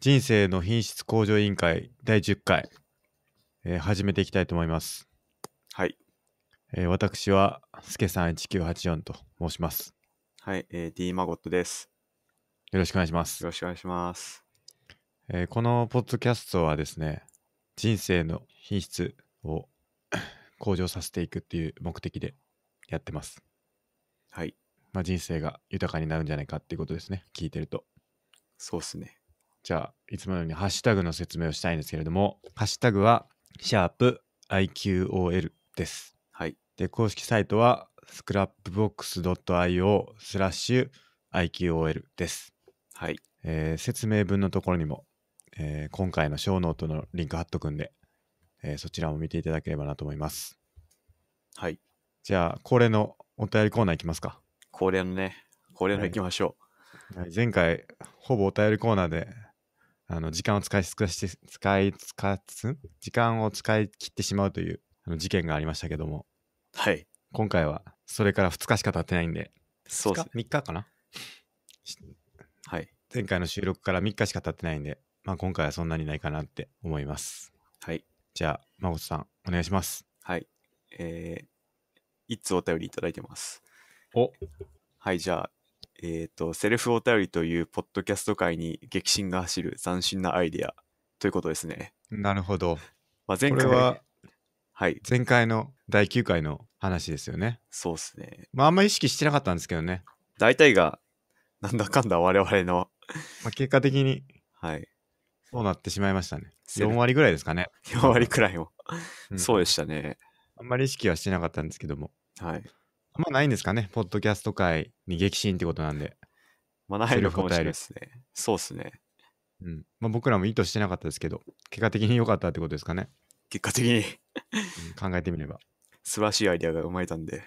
人生の品質向上委員会第10回、えー、始めていきたいと思います。はい。えー、私は、すけさん1984と申します。はい、えー、D マゴットです。よろしくお願いします。よろしくお願いします。えー、このポッドキャストはですね、人生の品質を 向上させていくっていう目的でやってます。はい。まあ、人生が豊かになるんじゃないかっていうことですね、聞いてると。そうっすね。じゃあ、いつものようにハッシュタグの説明をしたいんですけれども、ハッシュタグは、シャープ i q o l です。はい。で、公式サイトは、scrapbox.io スラッシュ IQOL です。はい、えー、説明文のところにも、えー、今回のショーノートのリンク貼っとくんで、えー、そちらも見ていただければなと思います。はい。じゃあ、恒例のお便りコーナーいきますか。恒例のね、恒例のいきましょう。はい、前回、ほぼお便りコーナーであの時間を使い尽くして使い使時間を使い切ってしまうというあの事件がありましたけども、はい、今回はそれから2日しか経ってないんでそうです、ね、3日かなはい前回の収録から3日しか経ってないんで、まあ、今回はそんなにないかなって思いますはいじゃあ琴さんお願いしますはいえー、いつお便りいただいてますおはいじゃあえっ、ー、と、セルフお便りというポッドキャスト界に激震が走る斬新なアイデアということですね。なるほど。まあ、前回は、はい。前回の第9回の話ですよね。そうですね。まあ、あんま意識してなかったんですけどね。大体が、なんだかんだ我々のまあ、結果的に、はい。そうなってしまいましたね。4割ぐらいですかね。4割くらいも。うん、そうでしたね。あんまり意識はしてなかったんですけども。はい。まあないんですかね、ポッドキャスト界に激震ってことなんで。まあないのかもしれないですね。そうですね。うんまあ、僕らも意図してなかったですけど、結果的に良かったってことですかね。結果的にうん、考えてみれば。素晴らしいアイデアが生まれたんで。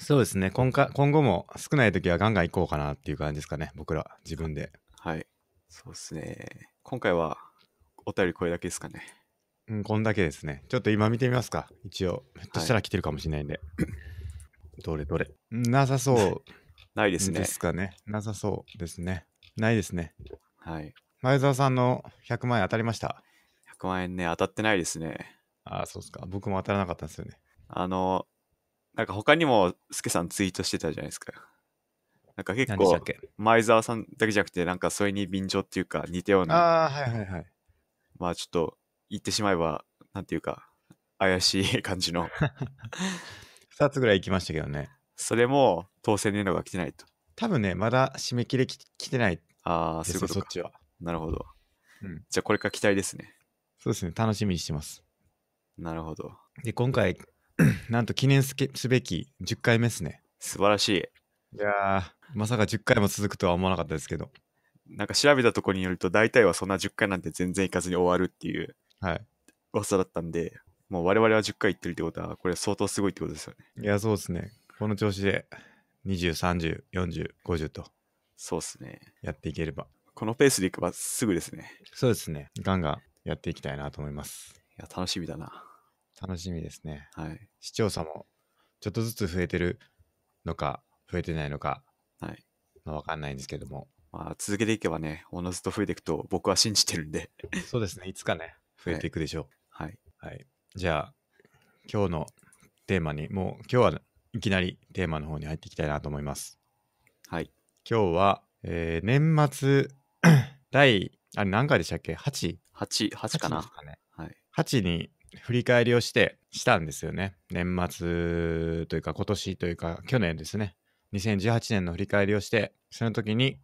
そうですね今か、今後も少ない時はガンガン行こうかなっていう感じですかね、僕ら、自分で。はい、そうですね。今回はお便りこれだけですかね。うん、こんだけですね。ちょっと今見てみますか、一応。ひょっとしたら来てるかもしれないんで。はいどれどれ。なさそう ないですねで。すかね。なさそうですね。ないですね。はい。前澤さんの100万円当たりました。100万円ね、当たってないですね。ああ、そうですか。僕も当たらなかったんですよね。あの、なんか他にも、すけさんツイートしてたじゃないですか。なんか結構前澤さんだけじゃなくて、なんかそれに便乗っていうか、似たような、ああ、はいはいはい。まあちょっと、言ってしまえば、なんていうか、怪しい感じの 2つぐらい行きましたけどね。それも当選年度が来てないと。多分ね、まだ締め切りき来てないああ、そういうことか。そっちは。なるほど。うん、じゃあこれから期待ですね。そうですね、楽しみにしてます。なるほど。で、今回、なんと記念すべき10回目ですね。素晴らしい。いやまさか10回も続くとは思わなかったですけど。なんか調べたところによると、大体はそんな10回なんて全然いかずに終わるっていう、はい。噂だったんで、もう我々は10回行ってるってことは、これ相当すごいってことですよね。いや、そうですね。この調子で20、30、40、50と。そうですね。やっていければ。このペースでいけばすぐですね。そうですね。ガンガンやっていきたいなと思います。いや、楽しみだな。楽しみですね。はい。視聴者もちょっとずつ増えてるのか、増えてないのか、はい。まわかんないんですけども。まあ、続けていけばね、おのずと増えていくと僕は信じてるんで。そうですね。いつかね、増えていくでしょう。はい、はい、はいじゃあ、今日のテーマに、もう今日はいきなりテーマの方に入っていきたいなと思います。はい。今日は、えー、年末 第、あれ何回でしたっけ ?8?8、8, かな。かね、はい、8に振り返りをして、したんですよね。年末というか、今年というか、去年ですね。2018年の振り返りをして、その時に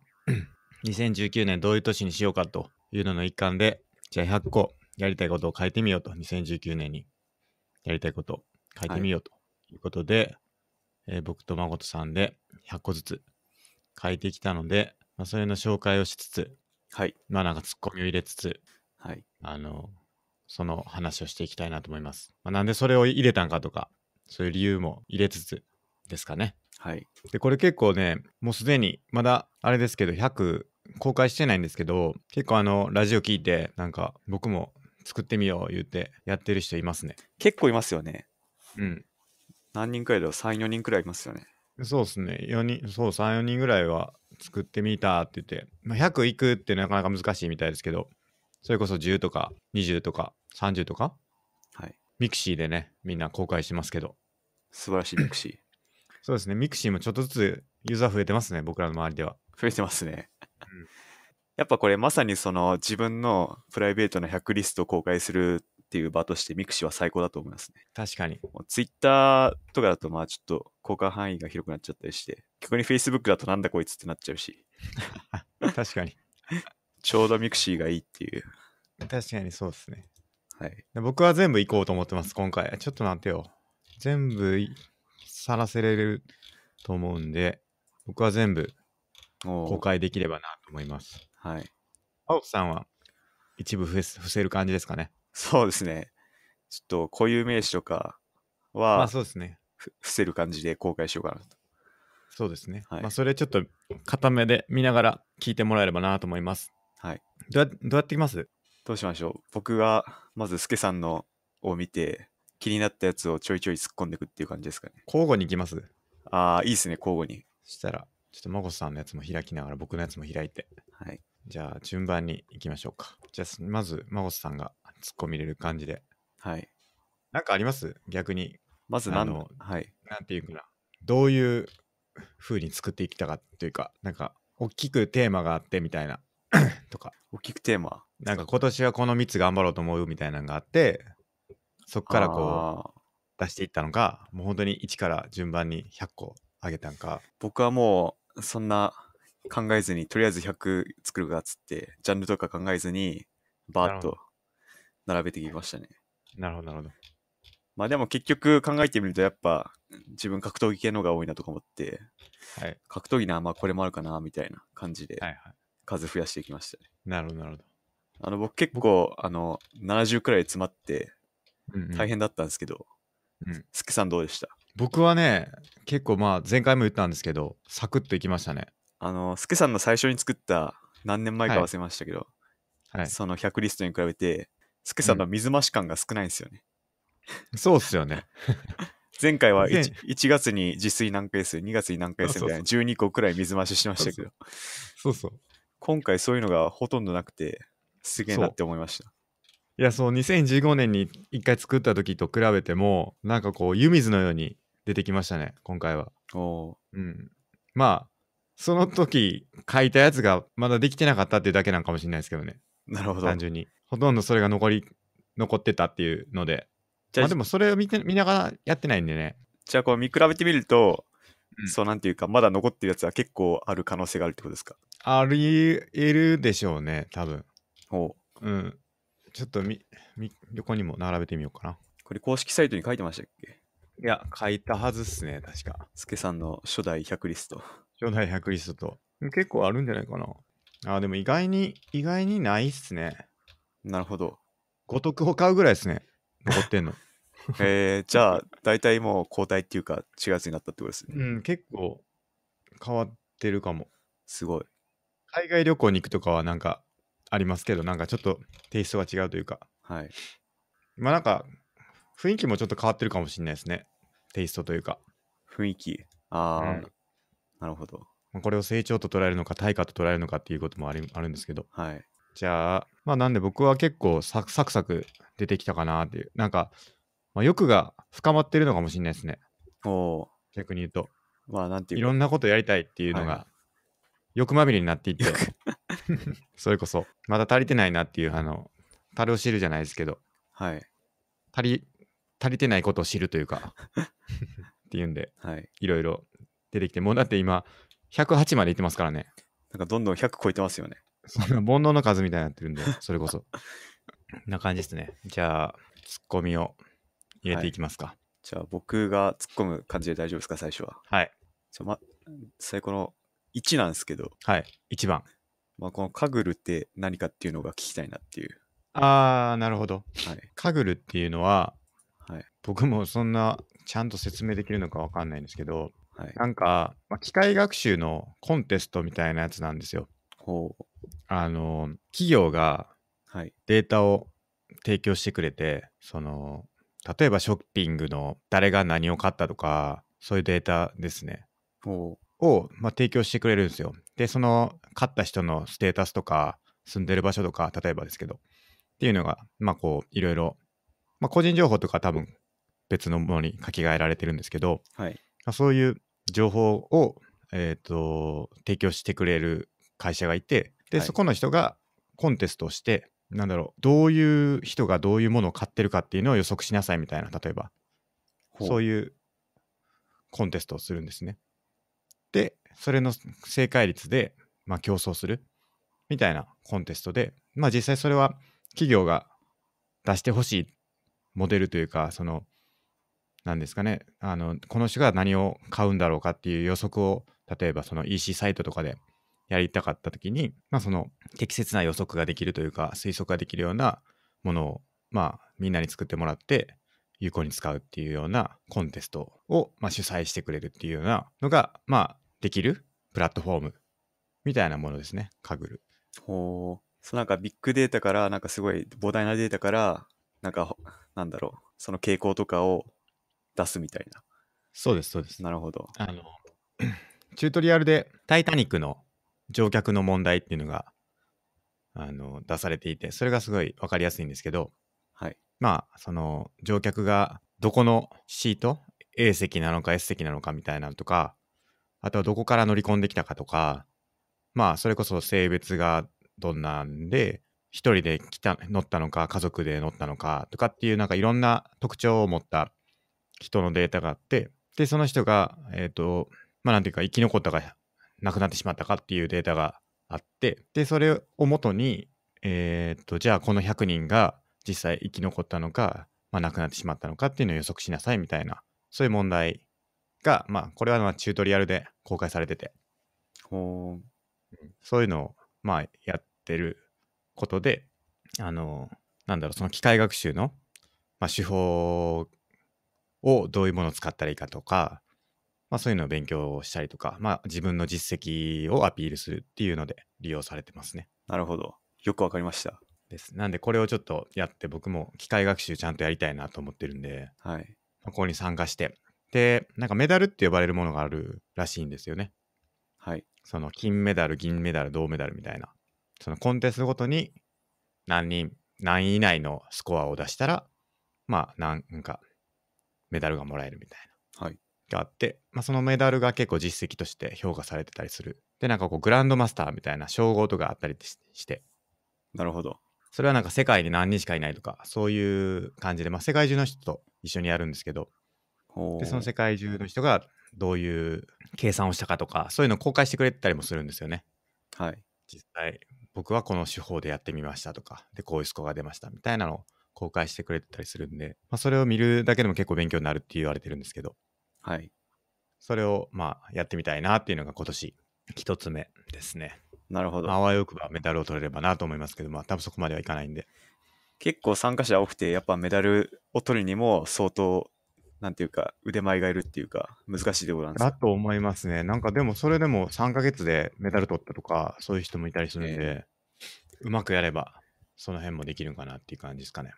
2019 年どういう年にしようかというのの一環で、じゃあ100個やりたいことを変えてみようと、2019年にやりたいことを変えてみようということで、はい、えー、僕と誠さんで100個ずつ変えてきたので、まあ、それの紹介をしつつ、はい、まあなんかツッコミを入れつつ、はい、あのその話をしていきたいなと思います。まあ、なんでそれを入れたんかとか、そういう理由も入れつつですかね。はい、でこれ結構ねもうすでにまだあれですけど100公開してないんですけど結構あのラジオ聞いてなんか僕も作ってみよう言ってやってる人いますね。結構いますよね。うん。何人くらいだろう ?3、4人くらいいますよね。そうですね。4人、そう、3、4人ぐらいは作ってみたって言って、まあ、100いくってなかなか難しいみたいですけど、それこそ10とか20とか30とか、はい。ミクシーでね、みんな公開してますけど。素晴らしいミクシー。そうですね。ミクシーもちょっとずつユーザー増えてますね、僕らの周りでは。増えてますね。うんやっぱこれまさにその自分のプライベートな100リストを公開するっていう場としてミクシーは最高だと思いますね。確かに。ツイッターとかだとまあちょっと効果範囲が広くなっちゃったりして、逆に Facebook だとなんだこいつってなっちゃうし。確かに。ちょうどミクシーがいいっていう。確かにそうですね。はい。僕は全部行こうと思ってます、今回。ちょっと待ってよ。全部さらせれると思うんで、僕は全部公開できればなと思います。はい。青さんは一部伏せる感じですかね。そうですね。ちょっと固有名詞とかは、まあそうですね。伏せる感じで公開しようかなと。そうですね。はい、まあそれちょっと固めで見ながら聞いてもらえればなと思います。はい。どうどうやっていきますどうしましょう。僕がまずスケさんのを見て、気になったやつをちょいちょい突っ込んでいくっていう感じですかね。交互にいきます。ああ、いいですね、交互に。そしたら、ちょっとマゴさんのやつも開きながら僕のやつも開いて。はい。じゃあ順番にいきましょうか。じゃあまず、真帆さんが突っ込み入れる感じで。はい。なんかあります逆に。まず何の、はい。なんていうかな。どういう風に作っていきたかというか、なんか、大きくテーマがあってみたいな とか。大きくテーマなんか今年はこの3つ頑張ろうと思うみたいなのがあって、そこからこう、出していったのか、もう本当に1から順番に100個あげたんか。僕はもう、そんな考えずに、とりあえず100作るかっつって、ジャンルとか考えずに、バーッと並べてきましたね。なるほど、なるほど。まあでも結局考えてみると、やっぱ自分格闘技系の方が多いなとか思って、はい、格闘技な、まあこれもあるかな、みたいな感じで、数増やしていきましたね。はいはい、なるほど、なるほど。あの僕結構あの70くらい詰まって大変だったんですけど、うん、うん、さんどうでした僕はね結構まあ前回も言ったんですけどサクッといきましたねあの、スケさんの最初に作った何年前か忘れましたけど、はい、はい、その100リストに比べて、スケさんの水増し感が少ないんですよね。うん、そうっすよね。前回は 1, 1, 月に自炊何回数、2月に何回数みたいな12個くらい水増ししましたけど。そうそう。今回そういうのがほとんどなくて、すげえなって思いました。いや、そう、2015年に1回作った時と比べても、なんかこう、湯水のように出てきましたね、今回は。おうん。まあ、その時書いたやつがまだできてなかったっていうだけなんかもしれないですけどね。なるほど。単純に。ほとんどそれが残り、残ってたっていうので。じゃあ、まあ、でもそれを見て見ながらやってないんでね。じゃあこう見比べてみると、うん、そうなんていうか、まだ残ってるやつは結構ある可能性があるってことですかありるでしょうね、多分。ほう。うん。ちょっとみ、み、横にも並べてみようかな。これ公式サイトに書いてましたっけいや、書いたはずっすね、確か。スケさんの初代100リスト。初代100リストと。結構あるんじゃないかな。ああ、でも意外に、意外にないっすね。なるほど。五徳を買うぐらいですね。残ってんの。えー、じゃあ、大体もう交代っていうか、4月になったってことですね。うん、結構変わってるかも。すごい。海外旅行に行くとかはなんかありますけど、なんかちょっとテイストが違うというか。はい。まあなんか、雰囲気もちょっと変わってるかもしれないですね。テイストというか。雰囲気。ああ、うん、なるほど。これを成長と捉えるのか、対価と捉えるのかっていうこともありあるんですけど。はい。じゃあ、まあなんで僕は結構サクサクサク出てきたかなっていう。なんか、まあ、欲が深まってるのかもしれないですね。おお。逆に言うと。まあなんていういろんなことやりたいっていうのが、欲まみれになっていって、それこそ、まだ足りてないなっていう、あの、足るを知るじゃないですけど。はい。足り、足りてないことを知るというか っていうんで、はい、いろいろ出てきて、もうだって今、108までいってますからね。なんかどんどん100超えてますよね。そんな煩悩の数みたいになってるんで、それこそ。な感じですね。じゃあ、ツッコミを入れていきますか。はい、じゃあ、僕が突っ込む感じで大丈夫ですか、最初は。はい。じゃま、最後の1なんですけど。はい、1番。まあ、このカグルって何かっていうのが聞きたいなっていう。あー、なるほど。はい、カグルっていうのは、はい、僕もそんなちゃんと説明できるのかわかんないんですけど、はい。なんか、まあ、機械学習のコンテストみたいなやつなんですよ。ほう。あの、企業がデータを提供してくれて、はい、その、例えばショッピングの誰が何を買ったとか、そういうデータですね。を、まあ、提供してくれるんですよ。で、その買った人のステータスとか、住んでる場所とか、例えばですけど、っていうのが、まあこう、いろいろ、まあ個人情報とか多分別のものに書き換えられてるんですけど、はい、まあ、そういう情報を、えーと、提供してくれる会社がいてで、そこの人がコンテストをしてなんだろうどういう人がどういうものを買ってるかっていうのを予測しなさいみたいな例えばそういうコンテストをするんですね。でそれの正解率で、まあ、競争するみたいなコンテストで、まあ、実際それは企業が出してほしいモデルというかその何ですかねあのこの人が何を買うんだろうかっていう予測を例えばその EC サイトとかでやりたかった時に、まあ、その適切な予測ができるというか推測ができるようなものを、まあ、みんなに作ってもらって有効に使うっていうようなコンテストを、まあ、主催してくれるっていうようなのが、まあ、できるプラットフォームみたいなものですねカグル。ほうそなんかビッグデータからなんかすごい膨大なデータからなんかなんだろうその傾向とかを出すみたいな。そうです、そうです。なるほど。あの、チュートリアルで、タイタニックの乗客の問題っていうのが、あの、出されていて、それがすごい分かりやすいんですけど、はい。まあ、その、乗客がどこのシート、A 席なのか S 席なのかみたいなのとか、あとはどこから乗り込んできたかとか、まあ、それこそ性別がどんなんで、一人で来た乗ったのか、家族で乗ったのかとかっていう、なんかいろんな特徴を持った人のデータがあって、で、その人が、えっ、ー、と、まあ、なんていうか、生き残ったか、亡くなってしまったかっていうデータがあって、で、それをもとに、えっ、ー、と、じゃあこの100人が実際生き残ったのか、まあ、亡くなってしまったのかっていうのを予測しなさいみたいな、そういう問題が、まあ、これはまあチュートリアルで公開されてて、ほそういうのを、まあ、やってることで、あの、なんだろう、その機械学習の、まあ、手法をどういうものを使ったらいいかとか、まあ、そういうのを勉強したりとか、まあ、自分の実績をアピールするっていうので利用されてますね。なるほど。よくわかりました。です。なんでこれをちょっとやって僕も機械学習ちゃんとやりたいなと思ってるんで、はい、ここに参加して。で、なんかメダルって呼ばれるものがあるらしいんですよね。はい。その金メダル、銀メダル、銅メダルみたいな。そのコンテストごとに何人、何位以内のスコアを出したら、まあ、なんかメダルがもらえるみたいな、はい、があって、まあ、そのメダルが結構実績として評価されてたりするでなんかこうグランドマスターみたいな称号とかあったりしてなるほどそれはなんか世界に何人しかいないとかそういう感じで、まあ、世界中の人と一緒にやるんですけどでその世界中の人がどういう計算をしたかとかそういうのを公開してくれたりもするんですよね。はい、実際僕はこの手法でやってみましたとかでこういうスコアが出ましたみたいなのを公開してくれたりするんで、まあ、それを見るだけでも結構勉強になるって言われてるんですけど、はい。それを、まあ、やってみたいなっていうのが今年一つ目ですね。なるほど。あわよくばメダルを取れればなと思いますけど、まあ、多分そこまではいかないんで。結構参加者多くて、やっぱメダルを取るにも相当、なんていうか、腕前がいるっていうか、難しいこごなんですだと思いますね。なんかでも、それでも3か月でメダル取ったとか、そういう人もいたりするんで、えー、うまくやれば、その辺もできるんかなっていう感じですかね。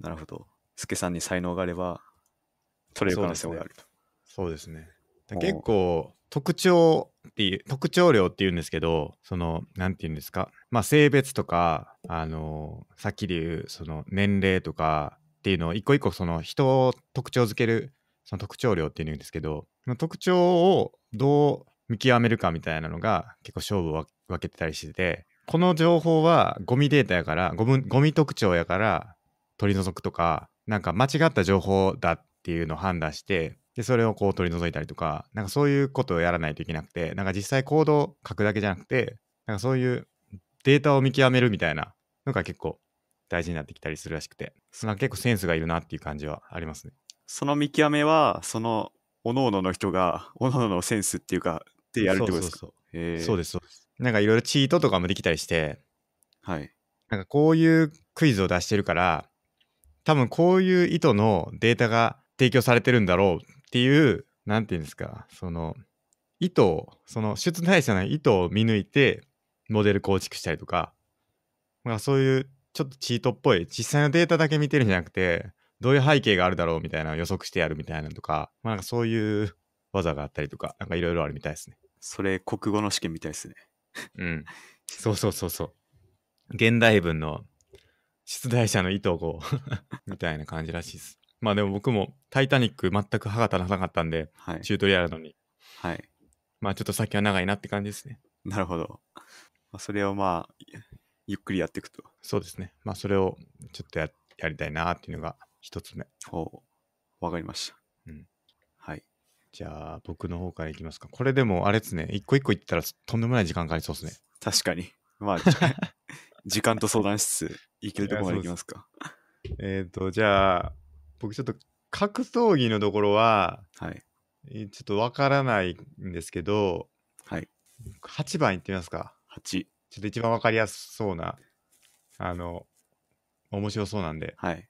なるほど。スケさんに才能があれば、取れる可能性があると。そうですね。すね結構、特徴っていう、特徴量っていうんですけど、その、なんて言うんですか。まあ、性別とか、あの、さっきで言う、その、年齢とかっていうのを、一個一個、その、人を特徴づける、その特徴量っていうんですけど、特徴をどう見極めるかみたいなのが、結構勝負を分けてたりしてて、この情報はゴミデータやからゴミ特徴やから取り除くとか、なんか間違った情報だっていうのを判断して、で、それをこう取り除いたりとか、なんかそういうことをやらないといけなくて、なんか実際行動書くだけじゃなくて、なんかそういうデータを見極めるみたいなのが結構大事になってきたりするらしくて、その結構センスがいるなっていう感じはありますね。その見極めは、その、おのおのの人が、おのおののセンスっていうか、でやるってことですかそうそうそうです、そうです。なんかいろいろチートとかもできたりして、はい。なんかこういうクイズを出してるから、多分こういう意図のデータが提供されてるんだろうっていう、何て言うんですか、その意図を、その出題者の意図を見抜いてモデル構築したりとか、まあ、そういうちょっとチートっぽい、実際のデータだけ見てるんじゃなくて、どういう背景があるだろうみたいな予測してやるみたいなのとか、まあ、なんかそういう技があったりとか、なんかいろいろあるみたいですね。それ、国語の試験みたいですね。うん。そうそうそうそう。現代文の出題者の意図を みたいな感じらしいです。まあでも僕も「タイタニック」全く歯が立たなかったんで、はい、チュートリアルのに。はい。まあちょっと先は長いなって感じですね。なるほど。まあ、それをまあゆっくりやっていくと。そうですね。まあそれをちょっとややりたいなっていうのが一つ目。ほう。わかりました。うん。はい。じゃあ僕の方からいきますか。これでもあれですね、一個一個いったらとんでもない時間かかりそうですね。確かに。まあ時間と相談室、行けるところまで行きますか。えっ、ー、と、じゃあ、僕ちょっと格闘技のところは、はい、ちょっとわからないんですけど、はい、8番いってみますか。8。ちょっと一番わかりやすそうな、あの、面白そうなんで、はい、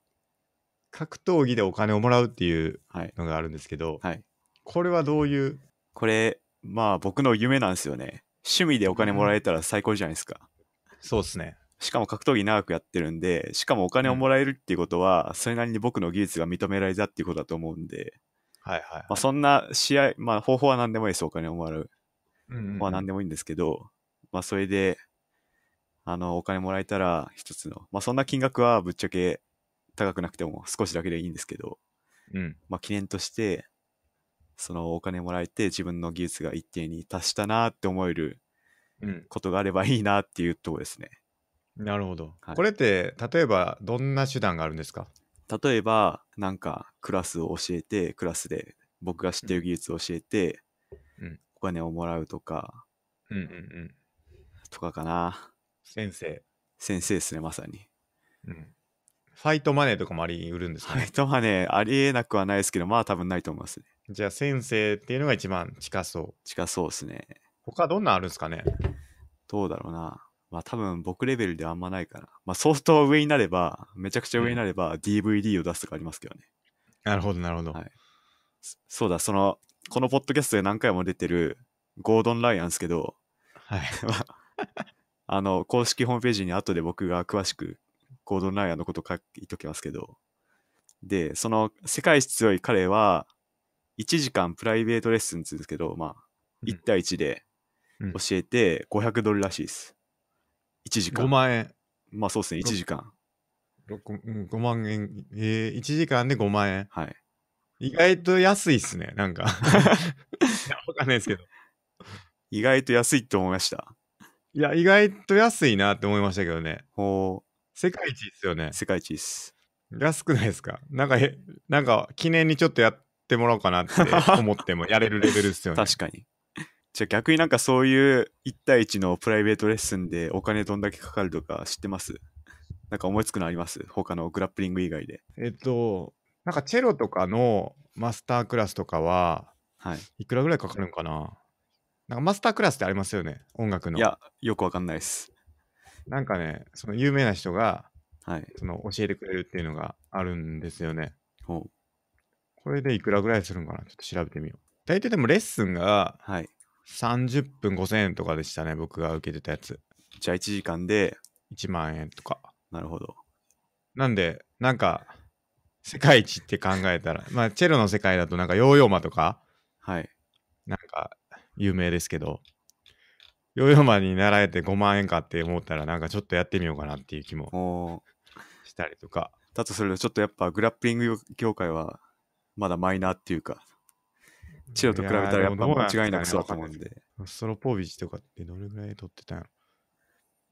格闘技でお金をもらうっていうのがあるんですけど、はいはい、これはどういうこれ、まあ僕の夢なんですよね。趣味でお金もらえたら最高じゃないですか。そうっすね。しかも格闘技長くやってるんで、しかもお金をもらえるっていうことは、それなりに僕の技術が認められたっていうことだと思うんで、はいはい、はい、まあ、そんな試合、まあ、方法は何でもいいです、お金をもらう。うん、うん、まあ何でもいいんですけど、まあ、それで、あの、お金もらえたら一つの、まあ、そんな金額はぶっちゃけ高くなくても少しだけでいいんですけど、うん、まあ、記念として、そのお金もらえて自分の技術が一定に達したなって思えることがあればいいなっていうとこですね。うんなるほど、はい、これって例えばどんな手段があるんですか例えばなんかクラスを教えてクラスで僕が知ってる技術を教えて、うん、お金をもらうとか、うんうんうん、とかかな先生先生ですねまさに、うん、ファイトマネーとかもありうるんですか、ね、ファイトマネーありえなくはないですけどまあ多分ないと思いますねじゃあ先生っていうのが一番近そう近そうですね他どんなあるんですかねどうだろうなまあ多分僕レベルではあんまないかな。まあ相当上になれば、めちゃくちゃ上になれば DVD を出すとかありますけどね。なるほど、なるほど。はいそ、そうだ、その、このポッドキャストで何回も出てるゴードン・ライアンですけど、はい。あの、公式ホームページに後で僕が詳しくゴードン・ライアンのこと書いときますけど、で、その世界一強い彼は、1時間プライベートレッスンって言うんですけど、まあ、1対1で教えて500ドルらしいです。1時間。5万円。まあそうですね、1時間。6 5万円、えー、1時間で5万円。はい。意外と安いっすね、なんか。分 かんないですけど。意外と安いって思いました。いや、意外と安いなって思いましたけどね。ほう。世界一っすよね。世界一っす。安くないですかなんか、なんか記念にちょっとやってもらおうかなって思ってもやれるレベルっすよね。確かに。じゃあ逆になんかそういう1対1のプライベートレッスンでお金どんだけかかるとか知ってますなんか思いつくのあります他のグラップリング以外で。えっと、なんかチェロとかのマスタークラスとかは、はい、いくらぐらいかかるんかななんかマスタークラスってありますよね音楽の。いや、よくわかんないです。なんかね、その有名な人が、はい、その教えてくれるっていうのがあるんですよね。ほうこれでいくらぐらいするんかなちょっと調べてみよう。大体でもレッスンが、はい、30分5000円とかでしたね、僕が受けてたやつ。じゃあ1時間で。1万円とか。なるほど。なんで、なんか、世界一って考えたら、まあ、チェロの世界だと、なんかヨーヨーマとか、はい。なんか、有名ですけど、ヨーヨーマに習えて5万円かって思ったら、なんかちょっとやってみようかなっていう気もしたりとか。だとすると、ちょっとやっぱグラップリング業界は、まだマイナーっていうか、チロと比べたらやっぱ間違いなくそうだと思うんで。ストロポービッチとかってどれぐらい取ってたろ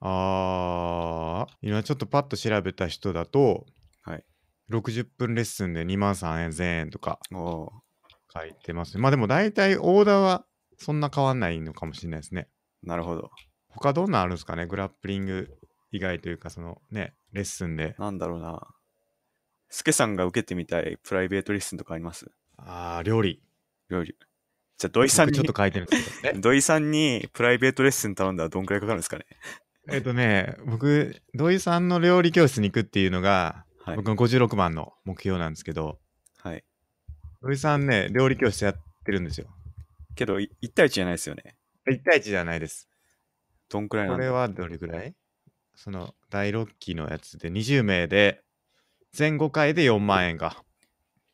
ああ、今ちょっとパッと調べた人だと、はい、60分レッスンで2万3000円とか書いてます、ね。まあでも大体オーダーはそんな変わんないのかもしれないですね。なるほど。他どんなあるんですかねグラップリング以外というか、そのね、レッスンで。なんだろうな。スケさんが受けてみたいプライベートレッスンとかありますああ、料理。料理。じゃあ土井さんに、ちょっと書いてるんですけど、ね、土井さんにプライベートレッスン頼んだらどんくらいかかるんですかねえっとね、僕、土井さんの料理教室に行くっていうのが、はい、僕の56番の目標なんですけど、はい。土井さんね、料理教室やってるんですよ。けど、1対1じゃないですよね。1対1じゃないです。どんくらいなのこれはどれくらいその第6期のやつで20名で、全5回で4万円か。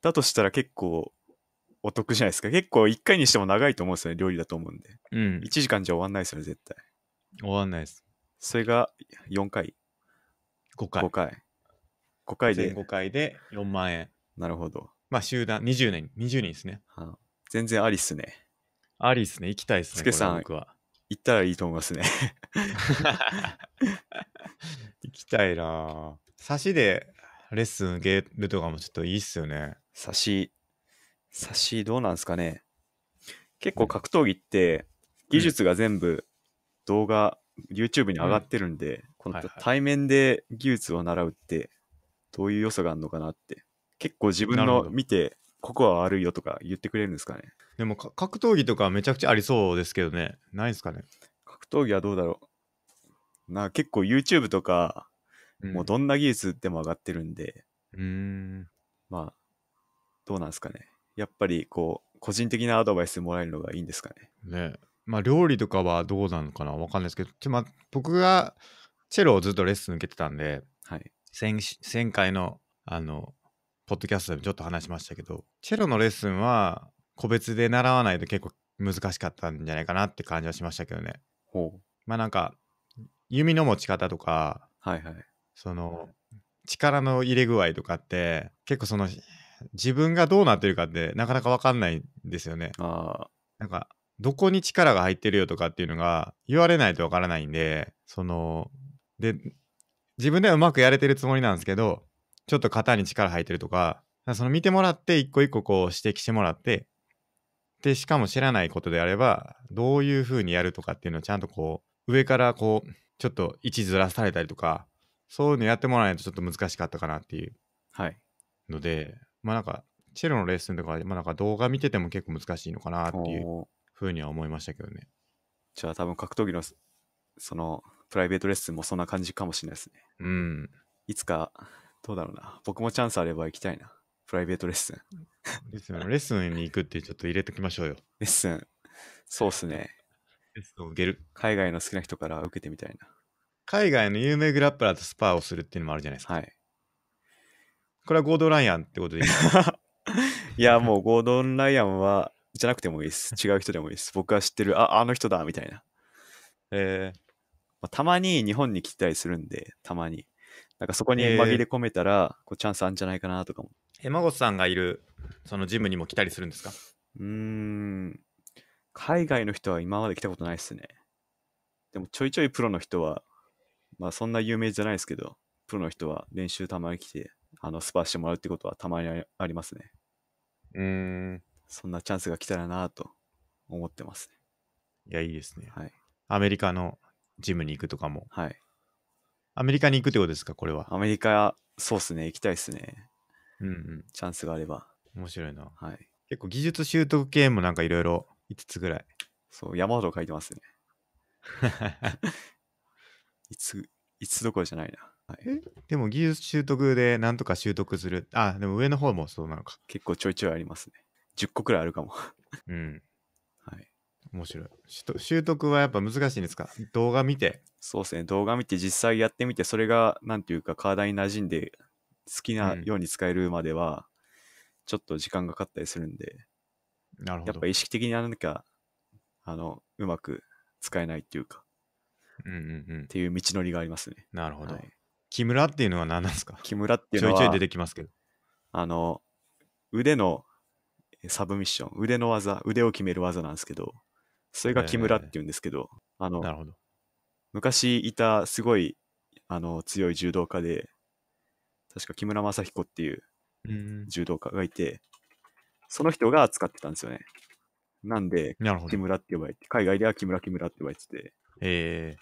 だとしたら結構お得じゃないですか。結構1回にしても長いと思うんですよね、料理だと思うんで。うん。1時間じゃ終わんないですよね、絶対。終わんないです。それが4回 ?5 回。5回。5回で。5回で4万円。なるほど。まあ集団、20年、20人ですね。はあ、全然ありっすね。ありっすね、行きたいっすね。つけさん、僕は。行ったらいいと思いますね。行きたいなぁ。差しでレッスン受けるとかもちょっといいっすよね。差しサしどうなんですかね結構格闘技って技術が全部動画、うん、YouTube に上がってるんで、うん、この対面で技術を習うってどういう良さがあるのかなって結構自分の見てここは悪いよとか言ってくれるんですかねでも格闘技とかめちゃくちゃありそうですけどねないですかね格闘技はどうだろうな結構 YouTube とか、うん、もうどんな技術でも上がってるんでうんまあどうなんですかねやっぱりこう個人的なアドバイスもらえるのがいいんですかね。ねまあ料理とかはどうなのかなわかんないですけど、まあ、僕がチェロをずっとレッスン受けてたんで、はい、先前回のあのポッドキャストでもちょっと話しましたけどチェロのレッスンは個別で習わないと結構難しかったんじゃないかなって感じはしましたけどね。ほうまあなんか弓の持ち方とか、はいはい、その力の入れ具合とかって結構その自分がどうなってるかってなかなか分かんないんですよね。あなんかどこに力が入ってるよとかっていうのが言われないと分からないんでそので自分ではうまくやれてるつもりなんですけどちょっと肩に力入ってるとかその見てもらって一個一個こう指摘してもらってでしかも知らないことであればどういうふうにやるとかっていうのをちゃんとこう上からこうちょっと位置ずらされたりとかそういうのやってもらわないとちょっと難しかったかなっていうので、まあなんか、チェロのレッスンとか、まあなんか動画見てても結構難しいのかなっていうふうには思いましたけどね。じゃあ多分格闘技のそのプライベートレッスンもそんな感じかもしれないですね。うん。いつか、どうだろうな。僕もチャンスあれば行きたいな。プライベートレッスン。レッスンに行くってちょっと入れときましょうよ。レッスン。そうっすね。レッスンを受ける。海外の好きな人から受けてみたいな。海外の有名グラップラーとスパーをするっていうのもあるじゃないですか。はい。これはゴードン・ライアンってことでいい いや、もうゴードン・ライアンは、じゃなくてもいいです。違う人でもいいです。僕は知ってる、あ、あの人だ、みたいな。えー、まあ、たまに日本に来たりするんで、たまに。なんかそこに紛れ込めたら、こうチャンスあるんじゃないかなとかも。えー、孫さんがいる、そのジムにも来たりするんですかうーん。海外の人は今まで来たことないですね。でもちょいちょいプロの人は、まあそんな有名じゃないですけど、プロの人は練習たまに来て、あのスパーしてもらうってことはたまにありますね。うん。そんなチャンスが来たらなと思ってますね。いや、いいですね。はい。アメリカのジムに行くとかも。はい。アメリカに行くってことですか、これは。アメリカ、そうっすね、行きたいっすね。うんうん。チャンスがあれば。面白いな。はい。結構技術習得系もなんかいろいろ5つぐらい。そう、山ほど書いてますね。5 つ、5つどころじゃないな。はい、でも技術習得でなんとか習得する。あ、でも上の方もそうなのか。結構ちょいちょいありますね。10個くらいあるかも。うん。はい。面白い。習得はやっぱ難しいんですか動画見て。そうですね。動画見て実際やってみて、それがなんていうか体に馴染んで好きなように使えるまでは、ちょっと時間がかかったりするんで。なるほど。やっぱ意識的になきゃあの、うまく使えないっていうか。うんうんうん。っていう道のりがありますね。なるほど。はい木村っていうのは何なんですか木村っていうちょいちょい出てきますけど。あの腕のサブミッション腕の技腕を決める技なんですけどそれが木村っていうんですけど、あのなるほど。昔いたすごいあの強い柔道家で確か木村正彦っていう柔道家がいてその人が使ってたんですよねなんで木村って呼ばれて海外では木村木村って呼ばれててえ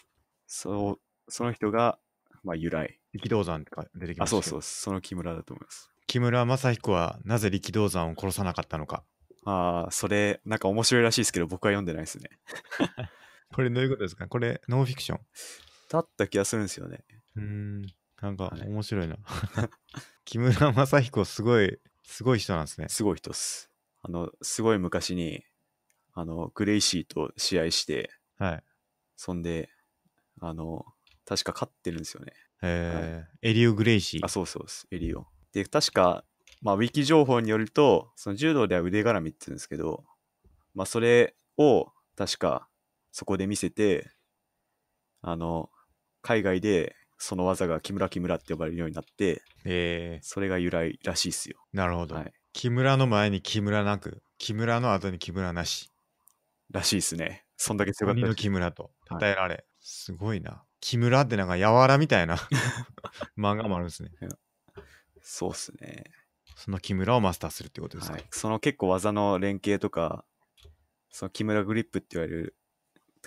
そその人がまあ、由来。力道山とか出てきましたそうそう、その木村だと思います。木村正彦はなぜ力道山を殺さなかったのか。ああ、それ、なんか面白いらしいですけど、僕は読んでないですね。これどういうことですかこれノンフィクション。だった気がするんですよね。うーん。なんか面白いな。木村正彦すごい、すごい人なんですね。すごい人っす。あの、すごい昔に、あの、グレイシーと試合して、はい。そんで、あの、確か勝ってるんですよね。へえ、エリオ・グレイシー。あ、そうそうです、エリオ。で、確か、まあ、ウィキ情報によると、その柔道では腕絡みって言うんですけど、まあ、それを、確か、そこで見せて、あの、海外で、その技が木村木村って呼ばれるようになって、えー、それが由来らしいっすよ。なるほど。はい、木村の前に木村なく、木村の後に木村なし。らしいっすね。そんだけ強かった。鬼の木村と称えられ、はい、すごいな。木村ってなんかやわらみたいな 漫画もあるんですね。そうっすね。その木村をマスターするってことですか、はい、その結構技の連携とか、その木村グリップって言われる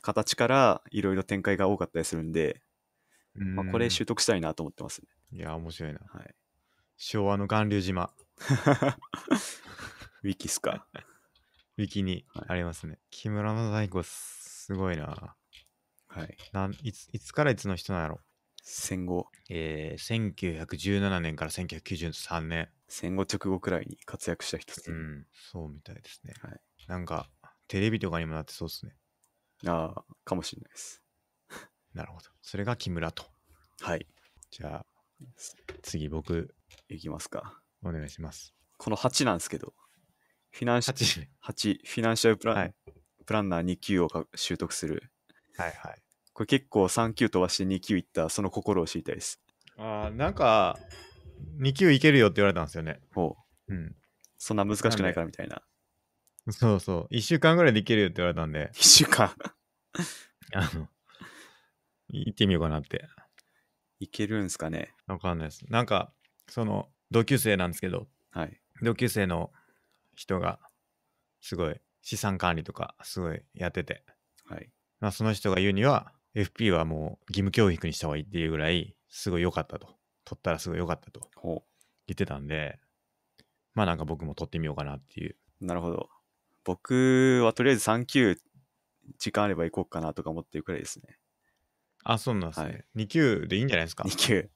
形からいろいろ展開が多かったりするんで、んまあ、これ習得したいなと思ってますね。いや、面白いな。はい、昭和の巌流島。ウィキっすか。ウィキにありますね。はい、木村の正彦すごいな。はい。なんいついつからいつの人なんやろ戦後、えー、1917年から1993年。戦後直後くらいに活躍した人すうん、そうみたいですね。はいなんか、テレビとかにもなってそうっすね。ああ、かもしれないです。なるほど。それが木村と。はい。じゃあ、次僕、いきますか。お願いします。この8なんですけど、フィナンシャ8 8、フィナンシャルプラン,、はいプランナー2級をか習得するはいはい。これ結構3級飛ばして2級いった、その心を知りたいです。ああ、なんか、2級いけるよって言われたんですよね。ほう。うん。そんな難しくないからみたいな。そうそう。1週間ぐらいでいけるよって言われたんで。1週間 あの、行ってみようかなって。いけるんすかねわかんないです。なんか、その、同級生なんですけど、はい、同級生の人が、すごい、資産管理とか、すごいやってて、はい、まあ、その人が言うには、FP はもう義務教育にした方がいいっていうぐらい、すごい良かったと。取ったらすごい良かったと言ってたんで、まあなんか僕も取ってみようかなっていう。なるほど。僕はとりあえず3級時間あれば行こうかなとか思ってるくらいですね。あ、そうなんですね。はい、2級でいいんじゃないですか。2級。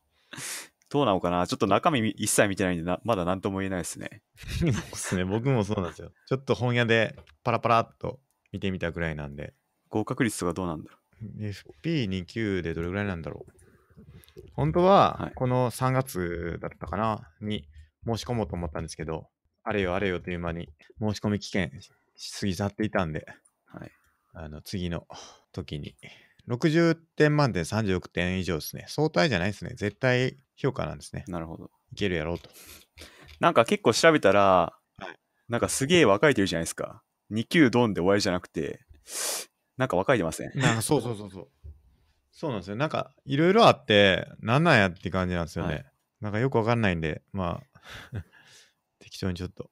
どうなのかなちょっと中身一切見てないんでな、まだ何とも言えないですね。そうですね。僕もそうなんですよ。ちょっと本屋でパラパラっと見てみたくらいなんで。合格率とかどうなんだろう ?SP2 級でどれぐらいなんだろう本当は、この3月だったかな、に申し込もうと思ったんですけど、あれよあれよという間に申し込み期限過ぎ去っていたんで、はい、あの次の時に60点満点36点以上ですね相対じゃないですね絶対評価なんですねなるほどいけるやろうとなんか結構調べたら、なんかすげえ若いというじゃないですか2級ドンで終わりじゃなくてなんか分かりてませなんかそうそうそうそう。そうなんですよ。なんかいろいろあって、なんなんやって感じなんですよね。はい、なんかよく分かんないんで、まあ 適当にちょっと。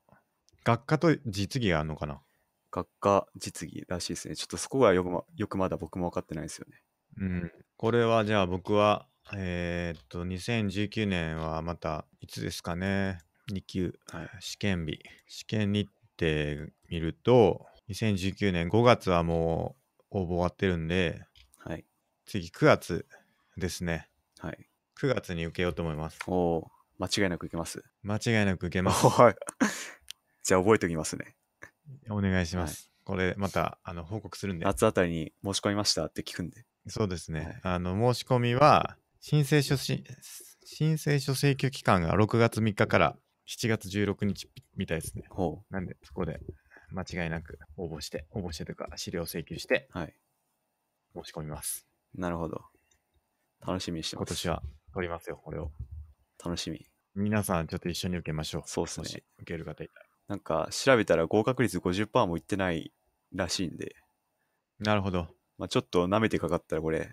学科と実技があるのかな学科実技らしいですね。ちょっとそこがよくまよくまだ僕も分かってないですよね。うん。これはじゃあ僕は、えー、っと、2019年はまたいつですかね。2級、はい、試験日。試験日って見ると、2019年5月はもう応募終わってるんで、はい、次9月ですね。はい。9月に受けようと思います。おお、間違いなく受けます。間違いなく受けます。はい。じゃあ覚えておきますね。お願いします。はい、これまたあの報告するんで。夏あたりに申し込みましたって聞くんで。そうですね。はい、あの申し込みは申請書し申請書請求期間が6月3日から7月16日みたいですね。なんでそこで間違いなく応募して、応募してとか資料請求して、はい。申し込みます。なるほど。楽しみにしてます。今年は取りますよ、これを。楽しみ。皆さん、ちょっと一緒に受けましょう。そうですね。受ける方いたら。なんか、調べたら合格率50%もいってないらしいんで。なるほど。まあ、ちょっと舐めてかかったら、これ、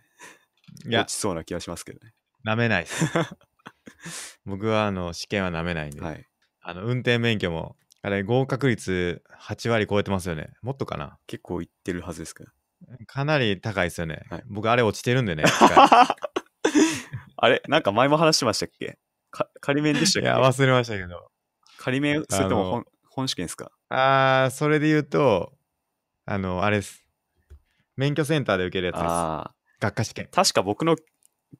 落ちそうな気がしますけどね。舐めないです。僕は、あの、試験は舐めないんで。はい。あの、運転免許もあれ、合格率8割超えてますよね。もっとかな。結構いってるはずですかかなり高いですよね。はい僕、あれ落ちてるんでね。あれなんか前も話しましたっけか仮面でしたっいや、忘れましたけど。仮面、それとも本本試験ですかあー、それで言うと、あの、あれです。免許センターで受けるやつです。あ学科試験。確か僕の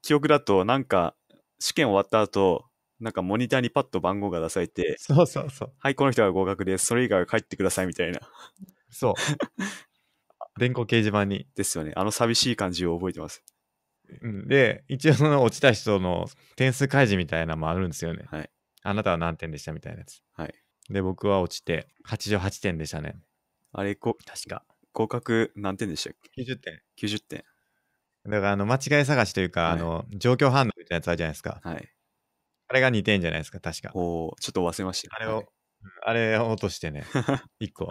記憶だと、なんか、試験終わった後、なんかモニターにパッと番号が出されて、そうそうそう。はい、この人が合格です。それ以外は帰ってくださいみたいな。そう。電光掲示板に。ですよね。あの寂しい感じを覚えてます。うんで、一応その落ちた人の点数開示みたいなのもあるんですよね。はい。あなたは何点でしたみたいなやつ。はい。で、僕は落ちて88点でしたね。あれ、こ確か。合格何点でしたっ90点。?90 点。だからあの間違い探しというか、はいあの状況判断みたいなやつあるじゃないですか。はい。あれが2点じゃないですか、確か。おちょっと忘れました。あれを、はい、あれを落としてね、1 個。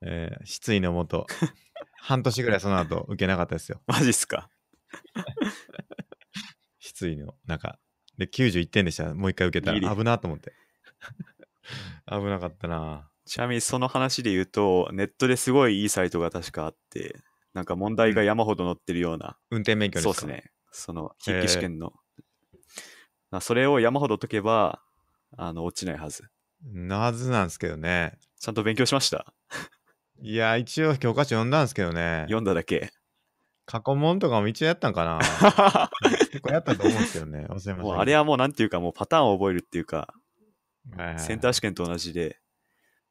えー、失意のもと、半年ぐらいその後受けなかったですよ。マジっすか。失意の中。で、91点でした。もう一回受けたら。危なと思って。危なかったな。ちなみにその話で言うと、ネットですごいいいサイトが確かあって、なんか問題が山ほど載ってるような。運転免許ですかそうですね。その筆記試験の。えーそれを山ほど解けば、あの、落ちないはず。なはずなんですけどね。ちゃんと勉強しました。いや、一応教科書読んだんですけどね。読んだだけ。過去問とかも一応やったんかな 結構やったと思うんですけどね。忘れました。あれはもうなんていうか、もうパターンを覚えるっていうか、はい、センター試験と同じで、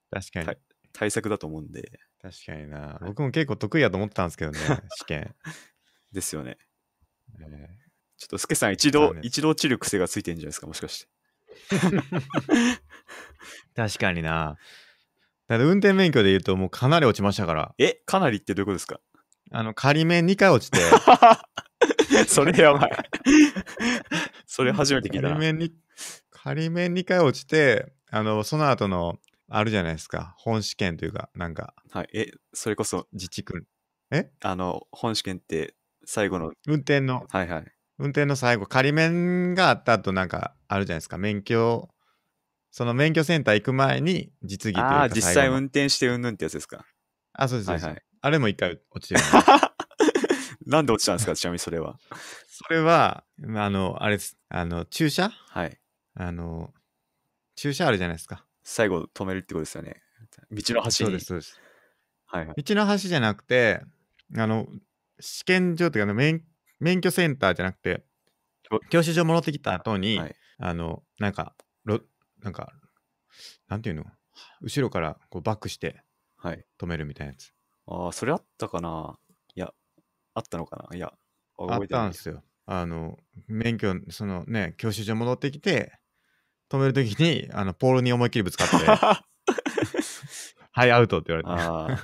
確かに。対策だと思うんで。確かにな。僕も結構得意やと思ってたんですけどね、試験。ですよね。えーちょっと、スケさん一度、一度落ちる癖がついてるんじゃないですか、もしかして。確かにな。だ運転免許で言うと、もうかなり落ちましたから。え、かなりってどういうことですかあの、仮面2回落ちて。それやばい。それ初めて聞いた仮面に、仮面2回落ちて、あの、その後の、あるじゃないですか。本試験というか、なんか。はい。え、それこそ。自治区。えあの、本試験って、最後の。運転の。はいはい。運転の最後、仮免があった後なんかあるじゃないですか、免許、その免許センター行く前に実技というかああ、実際運転してうんぬんってやつですか。あ、そうです、はいはい、あれも一回落ちてる。なんで落ちたんですか、ちなみにそれは。それは、あの、あれです、あの、駐車はい。あの、駐車あるじゃないですか。最後止めるってことですよね。道の端に。そうです、そうです。はい、はい、道の端じゃなくて、あの、試験場というか、免免許センターじゃなくて、教習所戻ってきた後に、はい、あの、なんか、ろなんか、なんていうの後ろからこうバックして止めるみたいなやつ。はい、ああ、それあったかないや、あったのかないや、覚えい。あったんですよ。あの、免許、そのね、教習所戻ってきて、止めるときに、あの、ポールに思いっきりぶつかって、はい、アウトって言われて。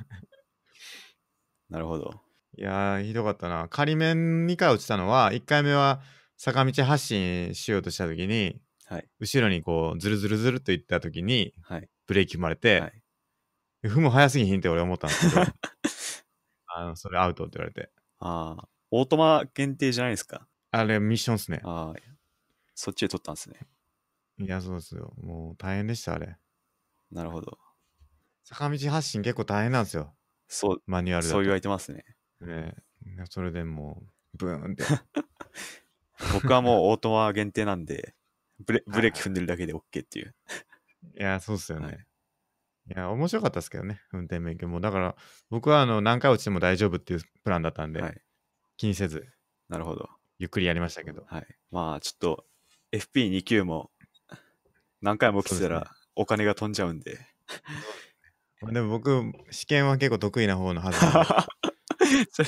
なるほど。いやー、ひどかったな。仮面2回落ちたのは、1回目は坂道発進しようとしたときに、はい、後ろにこう、ズルズルズルといったときに、はい、ブレーキ踏まれて、はい、踏む早すぎひんって俺思ったんですけど、あのそれアウトって言われて。ああ、オートマ限定じゃないですか。あれ、ミッションっすね。ああ、そっちで撮ったんですね。いや、そうですよ。もう大変でした、あれ。なるほど。坂道発進結構大変なんですよ。そう、マニュアルそう言われてますね。ねそれでもう、ブーンって。僕はもうオートマ限定なんで、ブレブレーキ踏んでるだけで OK っていう。いや、そうっすよね。はい、いや、面白かったですけどね、運転免許も。だから、僕はあの何回落ちても大丈夫っていうプランだったんで、はい、気にせず。なるほど。ゆっくりやりましたけど。はい。まあ、ちょっと、FP2 級も何回も来てたらお金が飛んじゃうんで。でも僕、試験は結構得意な方のはず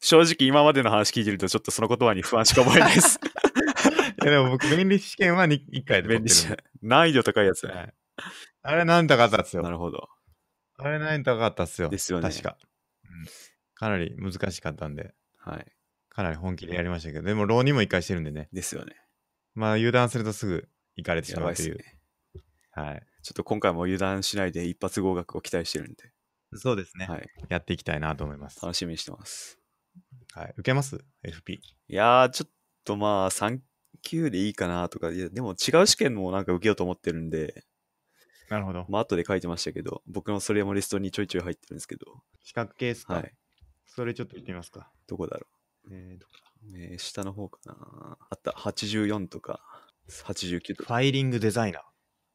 正直今までの話聞いてるとちょっとその言葉に不安しか覚えないです。いやでも僕、便利試験は 1, 回で便利試験。難易度高いやつね。あれ難易度高かったっすよ。なるほど。あれ難易度高かったっすよ。ですよね。確か。かなり難しかったんで。はい。かなり本気でやりましたけど、でも浪人も1回してるんでね。ですよね。まあ油断するとすぐ行かれてしまうという。いね、はい。ちょっと今回も油断しないで一発合格を期待してるんで。そうですね。はい。やっていきたいなと思います。楽しみにしてます。はい。受けます ?FP。いやー、ちょっとまあ、3級でいいかなとか、いや、でも違う試験もなんか受けようと思ってるんで、なるほど。まあ、後で書いてましたけど、僕のそれもリストにちょいちょい入ってるんですけど、資格ケースか。はい。それちょっと言ってみますか。どこだろう。えーとう。ー、下の方かな。あった、84とか、89とファイリングデザイナー。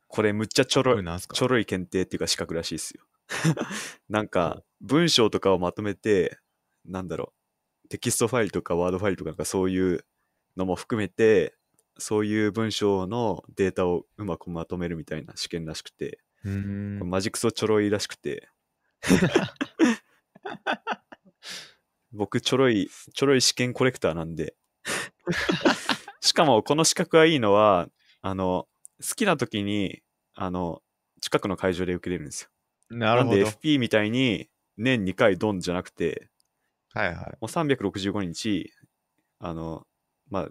これむっちゃちょろい、なちょろい検定っていうか資格らしいっすよ。なんか、文章とかをまとめて、なんだろう、テキストファイルとかワードファイルとかそういうのも含めて、そういう文章のデータをうまくまとめるみたいな試験らしくて、マジクソちょろいらしくて、僕ちょろい、ちょろい試験コレクターなんで、しかもこの資格がいいのは、あの、好きな時に、あの、近くの会場で受けれるんですよ。なるほど。なんで FP みたいに年2回ドンじゃなくて、はいはい。もう365日、あの、まあ、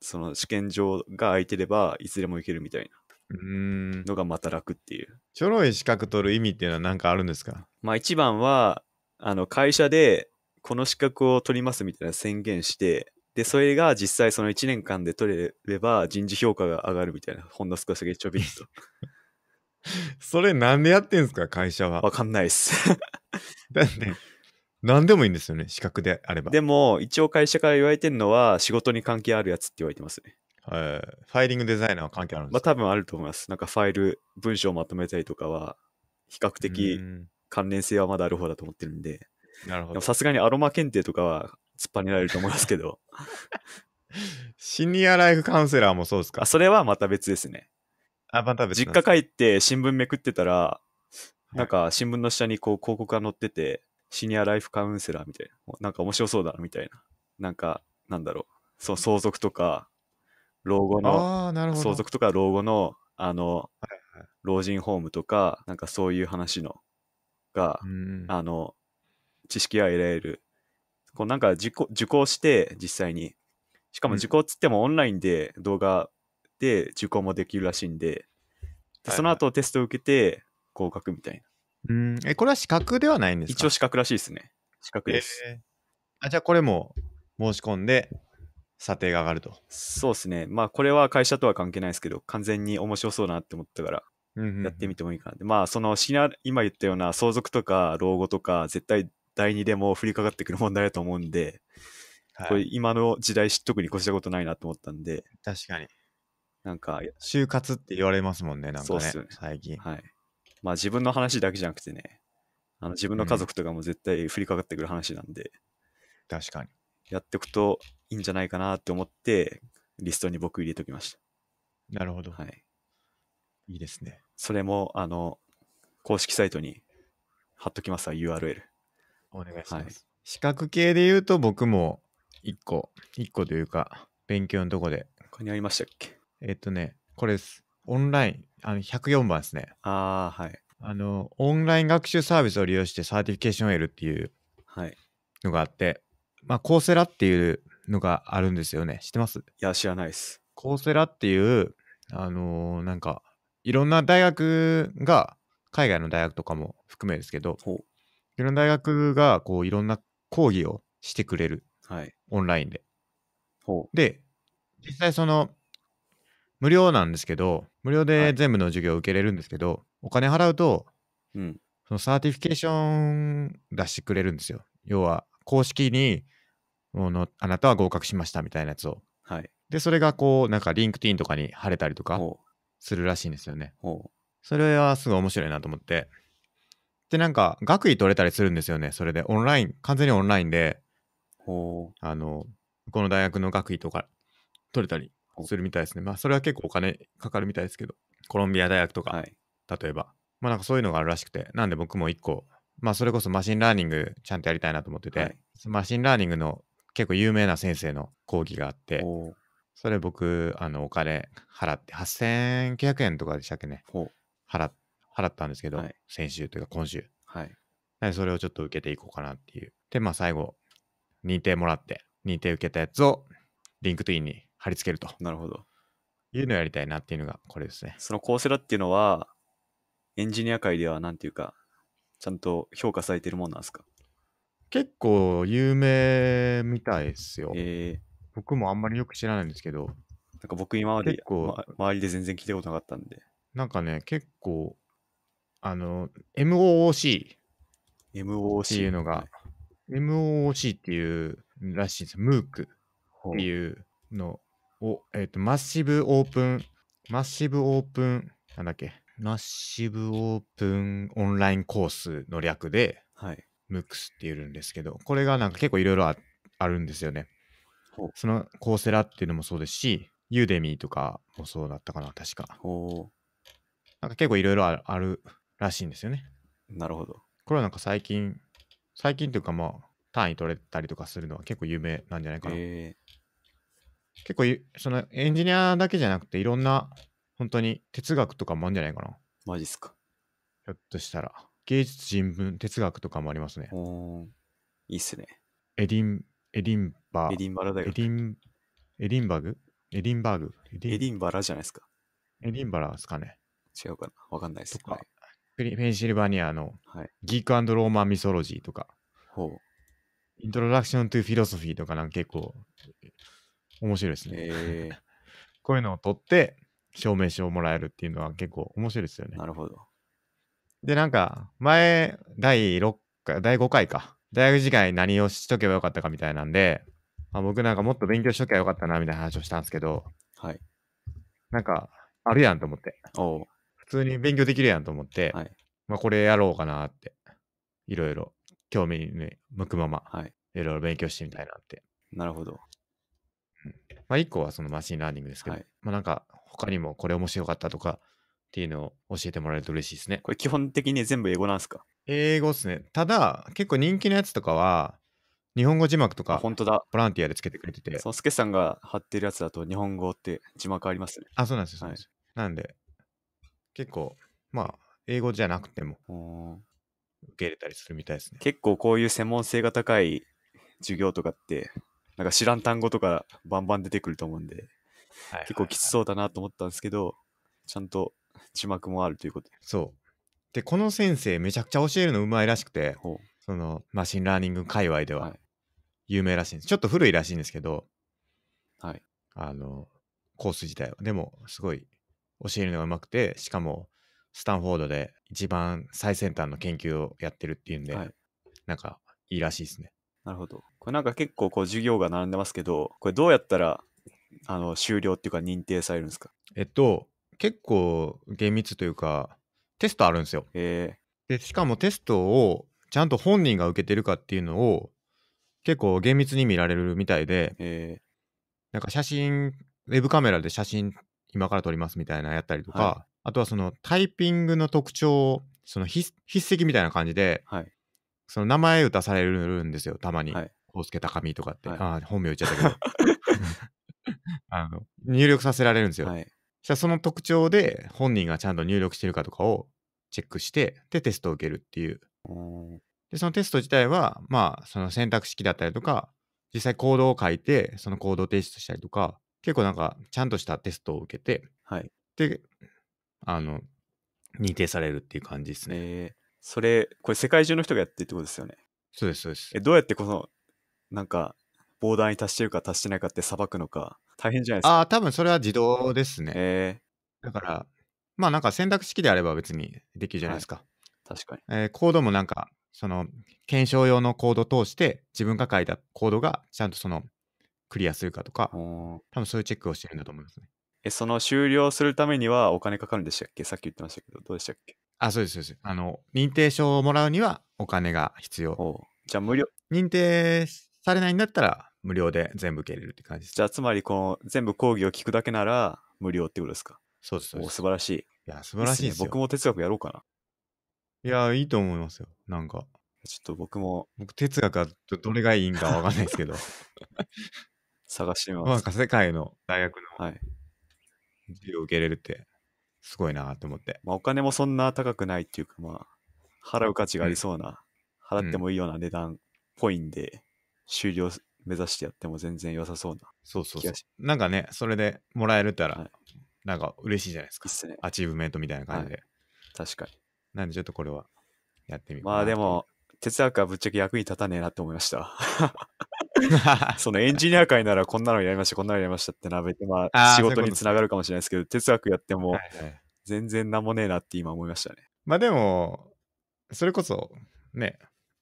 その試験場が空いてれば、いつでも行けるみたいな。のがまた楽っていう。ちょろい資格取る意味っていうのは何かあるんですかまあ一番は、あの会社でこの資格を取りますみたいな宣言して、で、それが実際その1年間で取れれば人事評価が上がるみたいな、ほんの少しだけちょびっと それなんでやってんすか、会社は。わかんないっす。だって、何でもいいんですよね、資格であれば。でも、一応会社から言われてるのは、仕事に関係あるやつって言われてますね。はい。ファイリングデザイナーは関係あるんまであ、すか、多分あると思います。なんかファイル、文章をまとめたりとかは、比較的関連性はまだある方だと思ってるんで、なるほどさすがにアロマ検定とかは突っ張ねられると思いますけど、シニアライフカウンセラーもそうですかそれはまた別ですね。実家帰って新聞めくってたら、なんか新聞の下にこう広告が載ってて、シニアライフカウンセラーみたいな。なんか面白そうだな、みたいな。なんか、なんだろう。そう、相続とか、老後の、相続とか老後の、あの、老人ホームとか、なんかそういう話の、が、あの、知識は得られる。こうなんか受講して、実際に。しかも受講っつってもオンラインで動画で受講もできるらしいんで、でその後テストを受けて合格みたいな。うん、え、これは資格ではないんですか一応資格らしいですね。資格です。えー、あじゃあこれも申し込んで、査定が上がると。そうですね。まあこれは会社とは関係ないですけど、完全に面白そうなって思ったから、やってみてもいいかな。まあその今言ったような相続とか老後とか、絶対第2でも降りかかってくる問題だと思うんで、はい、これ今の時代特に越したことないなと思ったんで。確かに。なんか、就活って言われますもんね、なんかそうっね、すね最近。はい。まあ自分の話だけじゃなくてね、あの自分の家族とかも絶対降りかかってくる話なんで、確かに。やっておくといいんじゃないかなって思って、リストに僕入れておきました。なるほど。はい。いいですね。それも、あの、公式サイトに貼っときますわ、URL。お願いします。はい資格系で言うと僕も一個、一個というか、勉強のとこで、ここにありましたっけえっとね、これです。オンライン、あの104番ですね。ああ、はい。あの、オンライン学習サービスを利用してサーティフィケーションを得るっていうのがあって、はい、まあ、コーセラっていうのがあるんですよね。知ってますいや、知らないです。コーセラっていう、あのー、なんか、いろんな大学が、海外の大学とかも含めですけど、いろんな大学が、こう、いろんな講義をしてくれる。はい。オンラインで。で、実際その、無料なんですけど、無料で全部の授業を受けれるんですけど、はい、お金払うと、うん、そのサーティフィケーション出してくれるんですよ。要は、公式にの、あなたは合格しましたみたいなやつを。はい、で、それがこう、なんかリンクティーンとかに貼れたりとかするらしいんですよね。それはすごい面白いなと思って。で、なんか、学位取れたりするんですよね。それで、オンライン、完全にオンラインで、あの、この大学の学位とか取れたりするみたいですね。まあ、それは結構お金かかるみたいですけど、コロンビア大学とか、はい、例えば、まあなんかそういうのがあるらしくて、なんで僕も一個、まあそれこそマシンラーニングちゃんとやりたいなと思ってて、はい、マシンラーニングの結構有名な先生の講義があって、それ僕、あの、お金払って、8900円とかでしたっけね。払払ったんですけど、はい、先週というか今週。はい。でそれをちょっと受けていこうかなっていう。で、まあ最後、認定もらって、認定受けたやつを、リンクトインに貼り付けるとなるほどいうのをやりたいなっていうのがこれですね。そのコーセラっていうのは、エンジニア界では何ていうか、ちゃんと評価されてるもんなんですか結構有名みたいですよ、えー。僕もあんまりよく知らないんですけど。なんか僕今まで結構、ま、周りで全然聞いたことなかったんで。なんかね、結構、あの、MOOC。MOOC。っていうのが、MOOC っていうらしいんですよ。MOOC っていうのお、えっ、ー、と、マッシブオープン、マッシブオープン、なんだっけ、マッシブオープンオンラインコースの略で、はい、MOOCs っていうんですけど、これがなんか結構いろいろあるんですよね。そのコーセラっていうのもそうですし、ユーデミーとかもそうだったかな、確か。なんか結構いろいろあるらしいんですよね。なるほど。これはなんか最近、最近というかまあ、単位取れたりとかするのは結構有名なんじゃないかな。えー結構そのエンジニアだけじゃなくていろんな本当に哲学とかもあるんじゃないかなマジっすかひょっとしたら芸術人文哲学とかもありますねいいっすねエディンエディンバエディンバラだよエディンエディンバグエディンバーグエディンバラじゃないですかエディンバラですかね違うかなわかんないっすか、ね、ペンシルバニアの、はい、ギークローマンミソロジーとかほうイントロダクショントゥフィロソフィーとかなんか結構面白いですね。こういうのを取って証明書をもらえるっていうのは結構面白いですよね。なるほど。で、なんか前、第6回、第5回か。大学時代何をしとけばよかったかみたいなんで、あ、僕なんかもっと勉強しとけばよかったなみたいな話をしたんですけど、はい。なんか、あるやんと思って。普通に勉強できるやんと思って、はい、まあこれやろうかなって、いろいろ興味に向くまま、はい、いろいろ勉強してみたいなって。なるほど。まあ、1個はそのマシンラーニングですけど、はい、まあ、なんか他にもこれ面白かったとかっていうのを教えてもらえると嬉しいですね。これ基本的に全部英語なんですか英語ですね。ただ、結構人気のやつとかは、日本語字幕とか、本当だ。ボランティアでつけてくれてて。そう、スケさんが貼ってるやつだと、日本語って字幕ありますね。あ、そうなんですよ。はい、なんで、結構、まあ、英語じゃなくても、受け入れたりするみたいですね。結構こういう専門性が高い授業とかって、なんか知らん単語とかバンバン出てくると思うんで、結構きつそうだなと思ったんですけど、ちゃんと字幕もあるということで。そうでこの先生めちゃくちゃ教えるのうまいらしくてそのマシンラーニング界隈では有名らしいんです、ちょっと古いらしいんですけどはい。あのコース自体はでもすごい教えるのがうまくてしかもスタンフォードで一番最先端の研究をやってるっていうんで、はいなんかいいらしいですねなるほど。これなんか結構こう授業が並んでますけど、これどうやったらあの終了っていうか認定されるんですかえっと、結構厳密というか、テストあるんですよ。えー、でしかもテストをちゃんと本人が受けてるかっていうのを結構厳密に見られるみたいで、えー、なんか写真、ウェブカメラで写真今から撮りますみたいなやったりとか、はい、あとはそのタイピングの特徴、その筆跡みたいな感じで、はい、その名前打たされるんですよ、たまに。はい康介高見とかって、はい、あ本名言っちゃったけど あの入力させられるんですよ。はい、そその特徴で本人がちゃんと入力してるかとかをチェックしてでテストを受けるっていう。でそのテスト自体はまあその選択式だったりとか実際コードを書いてそのコードを提出したりとか結構なんかちゃんとしたテストを受けて、はい、であの認定されるっていう感じですね。えー、それこれ世界中の人がやってるってことですよね。そうですそうです。えどうやってこのなんか、ボーダーに達してるか達してないかって裁くのか、大変じゃないですか。ああ、多分それは自動ですね。えー、だから、まあなんか選択式であれば別にできるじゃないですか。はい、確かに、えー。コードもなんか、その、検証用のコードを通して、自分が書いたコードがちゃんとその、クリアするかとか、多分そういうチェックをしてるんだと思いますね。え、その終了するためにはお金かかるんでしたっけさっき言ってましたけど、どうでしたっけあ、そうです、そうです。あの、認定証をもらうにはお金が必要。じゃあ無料。認定されないんだったら、無料で全部受け入れるって感じです。じゃあ、つまり、この全部講義を聞くだけなら、無料ってことですか。そうです、そうです。素晴らしい。いや、素晴らしいです僕も哲学やろうかな。いや、いいと思いますよ。なんか。ちょっと僕も。僕、哲学はどれがいいんかわかんないですけど。探してみます。なんか世界の大学の授業を受けれるって、すごいなと思って。まあ、お金もそんな高くないっていうか、まあ、払う価値がありそうな、うん、払ってもいいような値段っぽいんで、終了目指してやっても全然良さそうなそうそうそうなんかねそれでもらえるたら、はなんか嬉しいじゃないですかす、ね、アチーブメントみたいな感じで、はい、確かになんでちょっとこれはやってみまあでも哲学はぶっちゃけ役に立たねえなって思いました そのエンジニア界ならこんなのやりましたこんなのやりましたってなべてまあ仕事につながるかもしれないですけど哲学やっても全然なんもねえなって今思いましたねまあでもそれこそね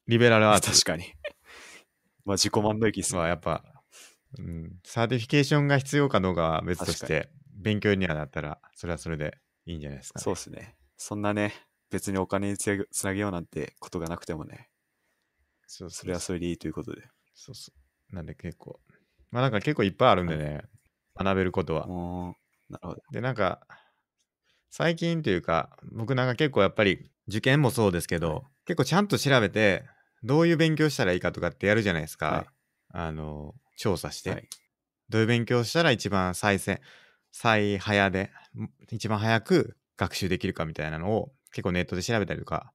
リベラルアート 確かにまあ自己満の域ですね。まあやっぱ、うん、サーティフィケーションが必要かどうかは別として、勉強にはなったら、それはそれでいいんじゃないですか、ね、そうですね。そんなね、別にお金につなげようなんてことがなくてもね、そうそれはそれでいいということで。そうそう。なんで結構、まあなんか結構いっぱいあるんでね、はい、学べることは。なるほど。で、なんか、最近というか、僕なんか結構やっぱり受験もそうですけど、結構ちゃんと調べて、どういう勉強したらいいかとかってやるじゃないですか。はい、あの、調査して、はい、どういう勉強したら一番最先、最早で、一番早く学習できるかみたいなのを結構ネットで調べたりとか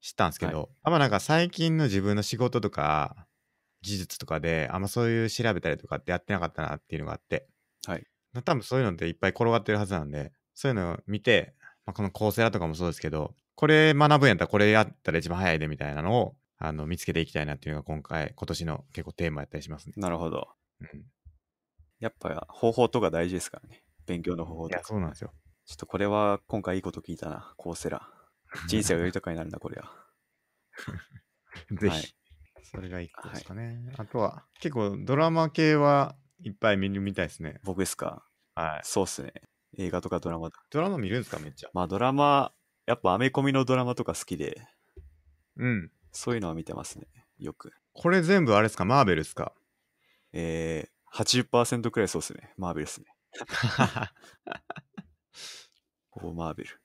したんですけど、はい、あんまなんか最近の自分の仕事とか、技術とかで、あんまそういう調べたりとかってやってなかったなっていうのがあって、はい。多分そういうのっていっぱい転がってるはずなんで、そういうのを見て、まあ、この構成だとかもそうですけど、これ学ぶんやったらこれやったら一番早いでみたいなのをあの見つけていきたいなっていうのが今回、今年の結構テーマやったりしますね。なるほど。やっぱ方法とか大事ですからね。勉強の方法とか。そうなんですよ。ちょっとこれは今回いいこと聞いたな、コーセラ。人生が豊かになるな、これは。ぜひ、はい、それが一個ですかね。はい、あとは、結構ドラマ系はいっぱい見るみたいですね。僕ですか。はい。そうっすね。映画とかドラマ。ドラマ見るんですか、めっちゃ。まあドラマ、やっぱアメコミのドラマとか好きで。うん。そういうのは見てますね、よく。これ全部あれですか、マーベルですかえー、80%くらいそうですね、マーベルですね。ほぼマーベル。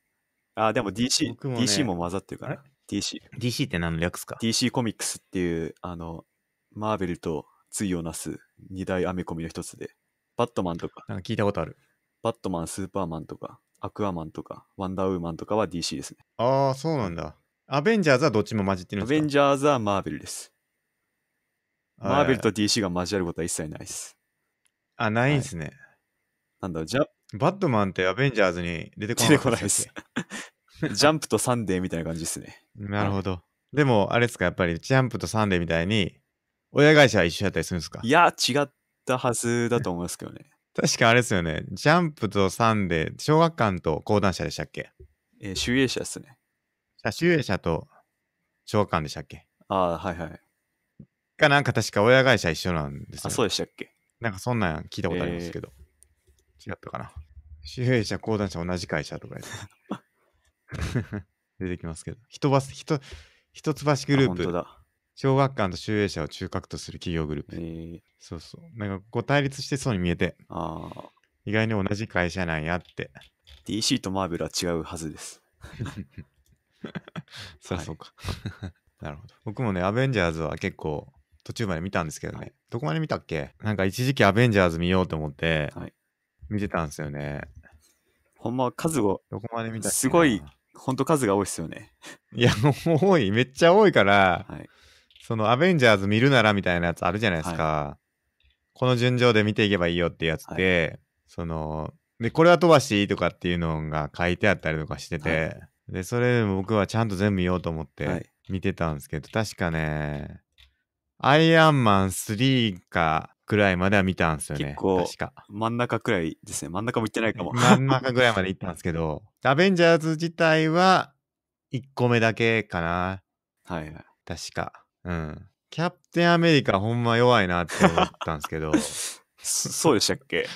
あ、でも DC、もね、DC も混ざってるから。DC。DC って何の略すか ?DC コミックスっていう、あの、マーベルと対をなす二大編み込みの一つで、バットマンとか。なんか聞いたことある。バットマン、スーパーマンとか、アクアマンとか、ワンダーウーマンとかは DC ですね。ああ、そうなんだ。アベンジャーズはどっちも混じってるんアですかベンジャーズはマーベルです。マーベルと DC が交わることは一切ないです。あ、ないんすね、なんだろう、ジャバットマンってアベンジャーズに出てこ出なてこないですす。ジャンプとサンデーみたいな感じですね。なるほど。でも、あれですか、やっぱりジャンプとサンデーみたいに、親会社は一緒やったりするんですかいや、違ったはずだと思いますけどね。確かあれですよね。ジャンプとサンデー、小学館と講談社でしたっけえー、集英社ですね。写集営者と学館でしたっけああ、はいはい。がなんか確か親会社一緒なんですよ。あ、そうでしたっけなんかそんなん聞いたことありますけど。えー、違ったかな。集営者、講談社同じ会社とか 出てきますけど。一橋、ス、一橋グループ。小学館と集英社を中核とする企業グループ。えー、そうそう。なんかこう対立してそうに見えて、あ意外に同じ会社なんやって。DC とマーベルは違うはずです。そりゃそうか。なるほど。僕もね、アベンジャーズは結構途中まで見たんですけどね、はい、どこまで見たっけなんか一時期アベンジャーズ見ようと思って、見てたんですよね。はい、ほんま数を、どこまで見たすごい、ほんと数が多いっすよね。いや、多い、めっちゃ多いから、はい、そのアベンジャーズ見るならみたいなやつあるじゃないですか。この順序で見ていけばいいよってやつで、その、で、これは飛ばしとかっていうのが書いてあったりとかしてて、で、それ僕はちゃんと全部見ようと思って見てたんですけど、はい、確かね、アイアンマン3かくらいまでは見たんですよね。結構、確か。真ん中くらいですね。真ん中も行ってないかも。真ん中ぐらいまで行ったんですけど、アベンジャーズ自体は1個目だけかな。はいはい。確か。うん。キャプテンアメリカほんま弱いなって思ったんですけど。そうでしたっけ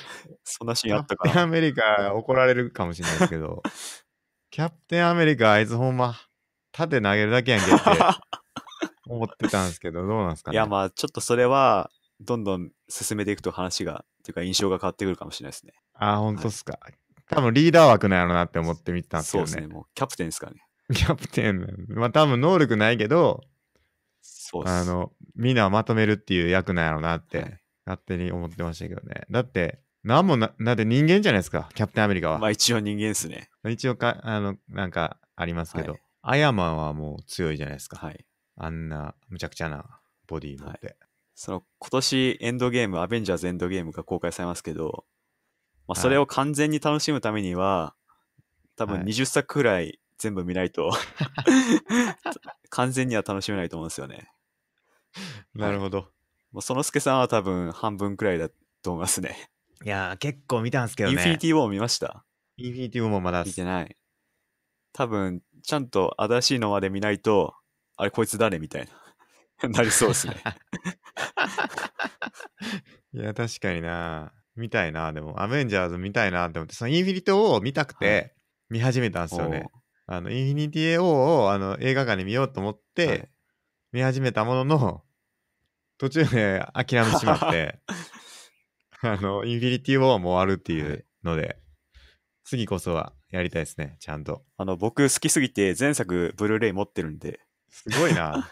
そんなシーンあったかな。キャプテンアメリカ怒られるかもしれないですけど。キャプテンアメリカ、あいつほんま、縦投げるだけやんけって 思ってたんですけど、どうなんですかね。いや、まあ、ちょっとそれは、どんどん進めていくと話が、っていうか印象が変わってくるかもしれないですね。ああ、ほんとっすか。はい、多分リーダー枠なんやろなって思ってみたんですけどね。そうですね、もうキャプテンですかね。キャプテン、まあ多分能力ないけど、そうあの、みんなまとめるっていう役なんやろなって、はい、勝手に思ってましたけどね。だって、なんもな、だって人間じゃないですか、キャプテンアメリカは。まあ一応人間っすね。一応か、あの、なんかありますけど、はい、アヤマンはもう強いじゃないですか。はい。あんなむちゃくちゃなボディ持って。はい、その今年エンドゲーム、アベンジャーズエンドゲームが公開されますけど、まあ、それを完全に楽しむためには、多分20作くらい全部見ないと 完全には楽しめないと思うんですよね。なるほど。はい、もうそのすけさんは多分半分くらいだと思いますね。いやー、結構見たんすけどインフィニティウォー見ましたインフィニティウォーもまだ見てない。多分、ちゃんと新しいのまで見ないと、あれ、こいつ誰みたいな。なりそうですね。いや、確かにな。見たいな、でも、アベンジャーズ見たいなって思って、そのインフィニティウーを見たくて、見始めたんですよね。あの、インフィニティオーをあの映画館で見ようと思って、見始めたものの、途中で諦めてしまって、あの、インフィニティウォーも終わるっていうので、はい、次こそはやりたいですね、ちゃんと。あの、僕好きすぎて前作ブルーレイ持ってるんで。すごいな。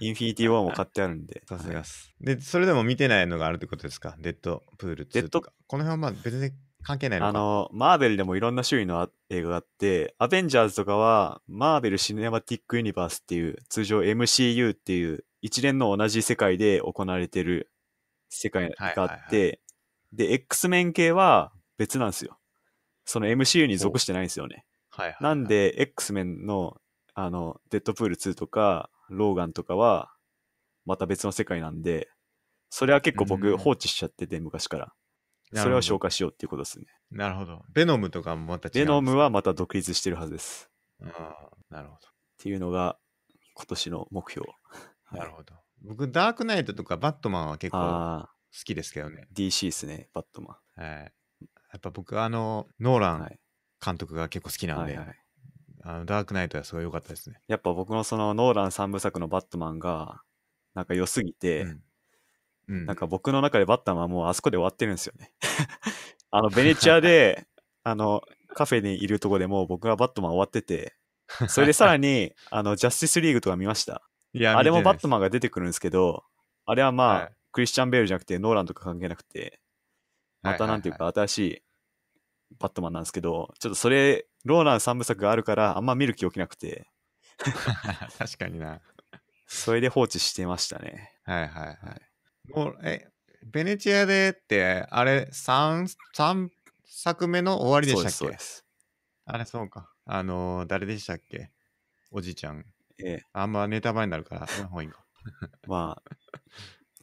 インフィニティウォーも買ってあるんで。さすがす。で、それでも見てないのがあるってことですかデッドプール2とか。この辺はまあ別に関係ないのあの、マーベルでもいろんな種類の映画があって、アベンジャーズとかは、マーベル・シネマティック・ユニバースっていう、通常 MCU っていう、一連の同じ世界で行われてる世界があって、で、X 面系は別なんですよ。その MCU に属してないんですよね。はいはい、なんで、X 面の、あの、デッドプール2とか、ローガンとかは、また別の世界なんで、それは結構僕放置しちゃってて、昔から。それを消化しようっていうことですね。なるほど。ベノムとかもまた違う。ベノムはまた独立してるはずです。ああ、なるほど。っていうのが今年の目標。なるほど。僕、ダークナイトとかバットマンは結構好きですけどね。DC っすね、バットマはい。やっぱ僕、あの、ノーラン。監督が結構好きなんはいで、はい。あのダークナイトはすごい良かったですね。やっぱ僕のそのノーラン三部作のバットマンが、なんか良すぎて、うんうん、なんか僕の中でバットマンはもうあそこで終わってるんですよね。あの、ベネチアで、あの、カフェにいるとこでもう僕はバットマン終わってて、それでさらに、あの、ジャスティスリーグとか見ました。いやあれもバットマンが出てくるんですけど、あれはまあ、はい、クリスチャン・ベールじゃなくて、ノーランとか関係なくて、またなんていうか、新しいバットマンなんですけど、ちょっとそれ、ローラン3部作があるから、あんま見る気起きなくて。確かにな。それで放置してましたね。はいはいはい。もうえ、ベネチアでって、あれ3、3作目の終わりでしたっけそうですあれ、そうか。あのー、誰でしたっけおじいちゃん。ええ、あんまネタバレになるから、そのがいいか。まあ、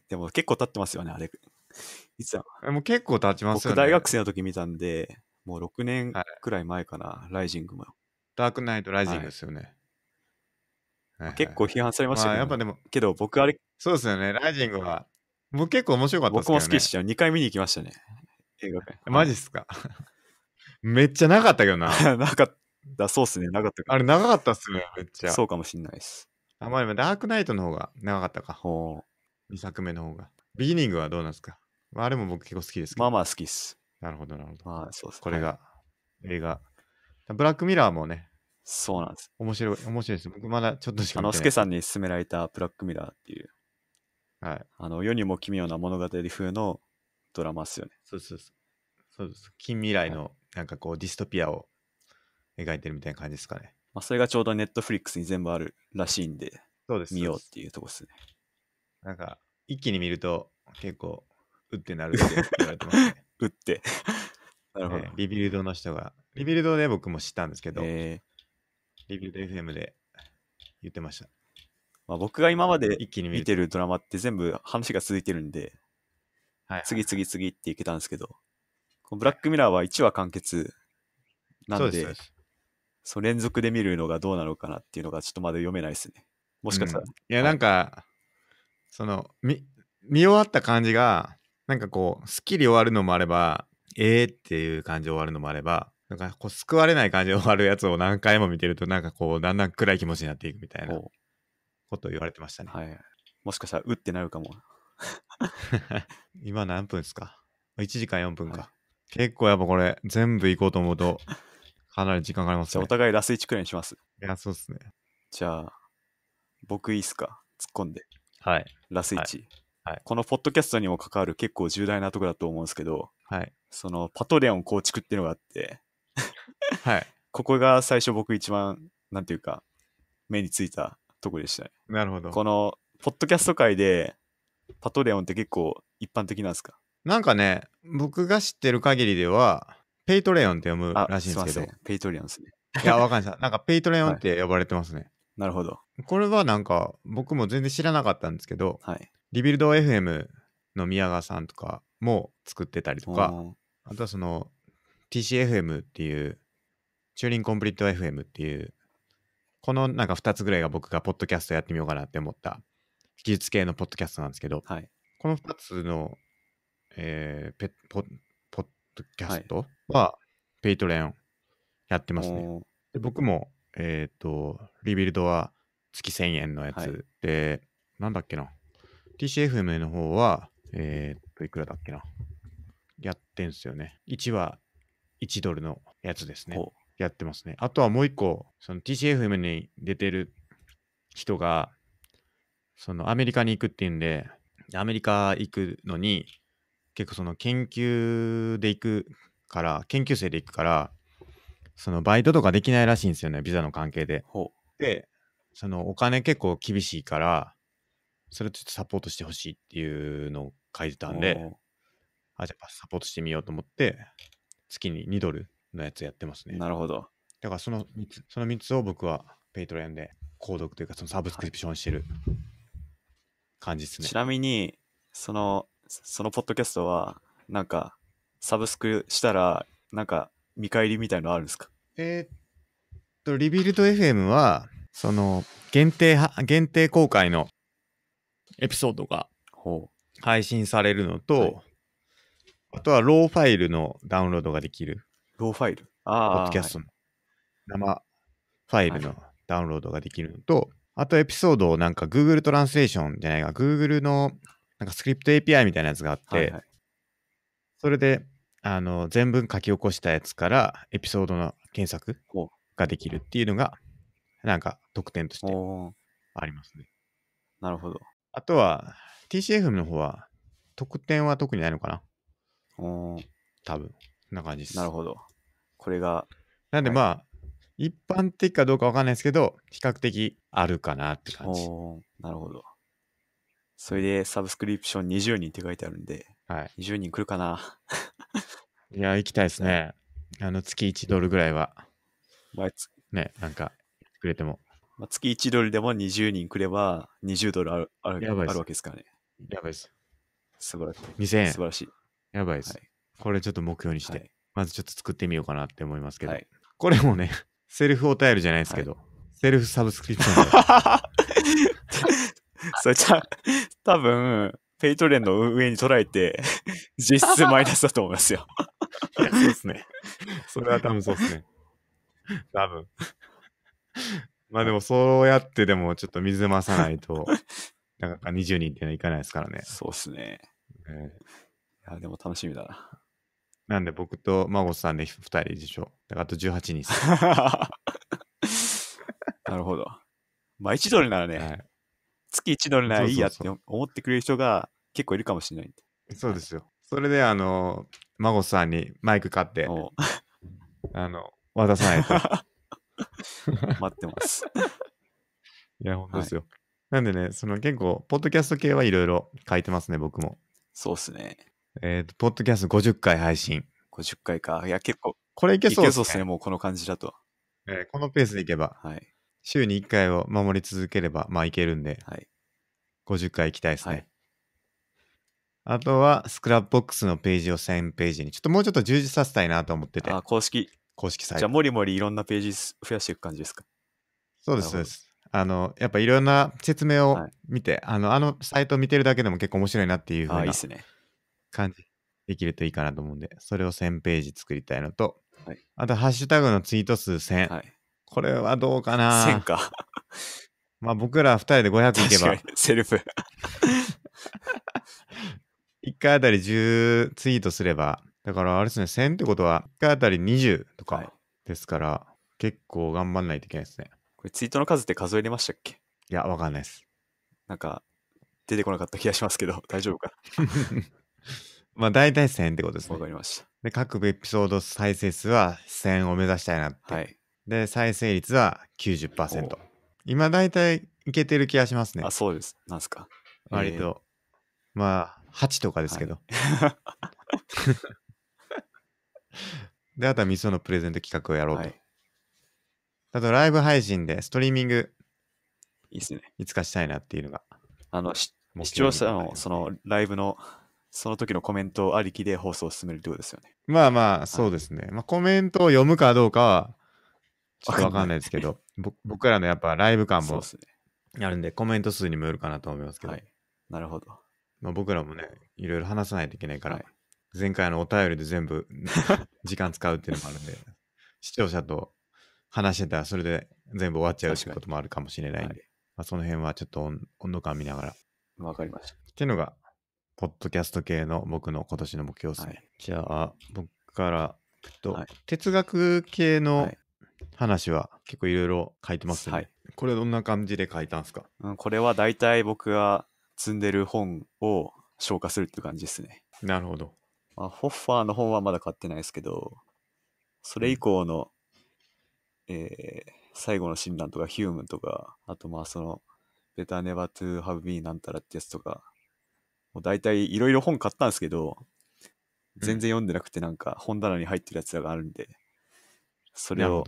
でも結構経ってますよね、あれ。実は。もう結構経ちますよね。僕大学生の時見たんで、もう6年くらい前かな、はい、ライジングも。ダークナイトライジングですよね。結構批判されましたけど、ね、まあ、やっぱでも、けど僕あれ。そうですよね、ライジングは。僕結構面白かったですね。僕も好きでしたよ。2回見に行きましたね。映画館。マジっすか。めっちゃなかったけどな。なかっだそうっすね、長かったか。あれ長かったっすね、めっちゃ。そうかもしんないっす。あ、まあでもダークナイトの方が長かったか。ほう。2作目の方が。ビギニングはどうなんですか、まあ、あれも僕結構好きですけど。まあまあ好きっす。なるほど、なるほど。まあそうです。これが、映画。ブラックミラーもね。そうなんです。面白い、面白いです。僕まだちょっとしか見てない。あの、スケさんに勧められたブラックミラーっていう。はい。あの、世にも奇妙な物語風のドラマっすよね。そうそうそう。そうです。近未来の、なんかこう、ディストピアを描いてるみたいな感じですかね。まあ、それがちょうどネットフリックスに全部あるらしいんで、そうです見ようっていうとこですね。なんか、一気に見ると結構、うってなるって言われてますね。うって。なるほど、ね、リビルドの人が、リビルドで僕も知ったんですけど、えー、リビルド FM で言ってました。まあ、僕が今まで一気に見てるドラマって全部話が続いてるんで、はい、次次次っていけたんですけど、ブラックミラーは1話完結なんで、でそう連続で見るのがどうなのかなっていうのがちょっとまだ読めないですね。もしかしたら。うん、いや、なんか、はい、その、見、見終わった感じが、なんかこう、すっきり終わるのもあれば、ええー、っていう感じで終わるのもあれば、なんかこう、救われない感じで終わるやつを何回も見てると、なんかこう、だんだん暗い気持ちになっていくみたいなことを言われてましたね。はい。もしかしたら、うってなるかも。今何分ですか ?1 時間4分か。はい、結構やっぱこれ、全部行こうと思うと、かなり時間かかりますじゃあお互いラス1くらいにします。いや、そうですね。じゃあ、僕いいっすか突っ込んで。はい。ラス1。はいこのポッドキャストにも関わる結構重大なとこだと思うんですけど、はい。そのパトレオン構築っていうのがあって、はい。ここが最初僕一番、なんていうか、目についたとこでしたね。なるほど。この、ポッドキャスト界で、パトレオンって結構一般的なんですかなんかね、僕が知ってる限りでは、ペイトレオンって読むらしいんですけど。ペイトレオンですね。いや、わかりました。なんかペイトレオンって呼ばれてますね。はい、なるほど。これはなんか、僕も全然知らなかったんですけど、はい、リビルド FM の宮川さんとかも作ってたりとか、あとはその TCFM っていう、チューリンコンプリート FM っていう、このなんか2つぐらいが僕がポッドキャストやってみようかなって思った技術系のポッドキャストなんですけど、はい、この2つの、えー、ペポドキャストは、ペイトレンやってますね。で僕も、えっ、ー、と、リビルドは月1000円のやつで、なんだっけな。TCFM の方は、えっ、ー、と、いくらだっけな。やってんすよね。1は1ドルのやつですね。やってますね。あとはもう一個、その TCFM に出てる人が、そのアメリカに行くっていうんで、アメリカ行くのに、結構その研究で行くから研究生で行くからそのバイトとかできないらしいんですよねビザの関係で。でそのお金結構厳しいからそれちょっとサポートしてほしいっていうのを書いてたんであじゃあサポートしてみようと思って月に2ドルのやつやってますね。なるほど。だからその3つその3つを僕はペイトレンで購読というかそのサブスクリプションしてる感じですね。ちなみにそのそのポッドキャストは、なんか、サブスクしたら、なんか、見返りみたいのあるんですかえー、っと、リビルド FM は、その、限定、限定公開のエピソードが配信されるのと、はい、あとはローファイルのダウンロードができる。ローファイルああ。ポッドキャストの生ファイルのダウンロードができるのと、はい、あとエピソードをなんか Google トランスレーションじゃないか、Google のなんかスクリプト API みたいなやつがあって、はいはい、それで、あの、全文書き起こしたやつからエピソードの検索ができるっていうのが、なんか特典としてありますね。なるほど。あとは、t c f の方は、特典は特にないのかなお多分。な感じです。なるほど。これが。なんでまあ、はい、一般的かどうかわかんないですけど、比較的あるかなって感じ。なるほど。それでサブスクリプション20人って書いてあるんで、はい、20人来るかな。いや、行きたいですね。あの、月1ドルぐらいは。ね、なんか、くれても。まあ、月1ドルでも20人来れば、20ドルあるあるあるわけですからね。やばいです。素晴らしい。2000円。素晴らしい。やばいです。はい、これちょっと目標にして、はい、まずちょっと作ってみようかなって思いますけど、はい、これもね、セルフお便りじゃないですけど、セルフサブスクリプション それじゃあ、多分、ペイトレンの上に捉えて、実質マイナスだと思いますよ。いや、そうですね。それは多分そうですね。多分。まあでも、そうやってでも、ちょっと水増さないと、なんか20人っていうのはいかないですからね。そうですね。ねいや、でも楽しみだな。なんで、僕と孫さんで2人でしょ。だからあと18人なるほど。まあ、1ドルならね、はい月1ドルならいいやって思ってくれる人が結構いるかもしれない。そうですよ。それで、あの、孫さんにマイク買って、あの、渡さないと。待ってます。いや、本当ですよ。はい、なんでね、その結構、ポッドキャスト系はいろいろ書いてますね、僕も。そうっすね。えっ、ー、と、ポッドキャスト50回配信。50回か。いや、結構。これいけそうですね。いけそうっすね、もうこの感じだと。えー、このペースでいけば。はい。週に1回を守り続ければ、まあいけるんで、はい、50回いきたいですね。はい、あとは、スクラップボックスのページを1000ページに、ちょっともうちょっと充実させたいなと思ってて。あ、公式。公式サイト。じゃあ、もりもりいろんなページ増やしていく感じですかそうです、そうです。あの、やっぱいろんな説明を見て、はい、あの、あのサイトを見てるだけでも結構面白いなっていうふうな感じできるといいかなと思うんで、それを1000ページ作りたいのと、はい、あと、ハッシュタグのツイート数1000。はいこれはどうかな。1000か。まあ僕ら2人で500いけば。セルフ。1回あたり10ツイートすれば、だからあれですね、1000ってことは、1回あたり20とかですから、はい、結構頑張んないといけないですね。これツイートの数って数えれましたっけいや、わかんないです。なんか、出てこなかった気がしますけど、大丈夫か まあ大体1000ってことですね。わかりました。で、各エピソード再生数は1000を目指したいなってで、再生率は90%。今大体いけてる気がしますね。あ、そうです。なんすか。割と。えー、まあ、8とかですけど。はい、で、あとはみそのプレゼント企画をやろうと。はい、あと、ライブ配信でストリーミング。いいっすね。いつかしたいなっていうのが。あの、視聴者のそのライブのその時のコメントありきで放送を進めるってことですよね。まあまあ、そうですね。はい、まあ、コメントを読むかどうかは、ちょっとわかんないですけど、僕らのやっぱライブ感もあるんで、コメント数にもよるかなと思いますけど、はい、なるほど。まあ、僕らもね、いろいろ話さないといけないから、はい、前回のお便りで全部 時間使うっていうのもあるんで、視聴者と話してたら、それで全部終わっちゃうってこともあるかもしれないんで、はい、まあ、その辺はちょっと温度感見ながら。わかりました。っていうのが、ポッドキャスト系の僕の今年の目標ですね。じゃあ、僕から、と、哲学系の話は結構いろいろ書いてますね。はい、これどんな感じで書いたんですか、うん、これは大体僕が積んでる本を消化するって感じですね。なるほど。まあ、ホッファーの本はまだ買ってないですけど、それ以降の、えー、最後の診断とかヒュームとか、あとまあその、ベタネバトゥーハブビーなんたらってやつとか、もう大体いろいろ本買ったんですけど、全然読んでなくてなんか本棚に入ってるやつらがあるんで、それを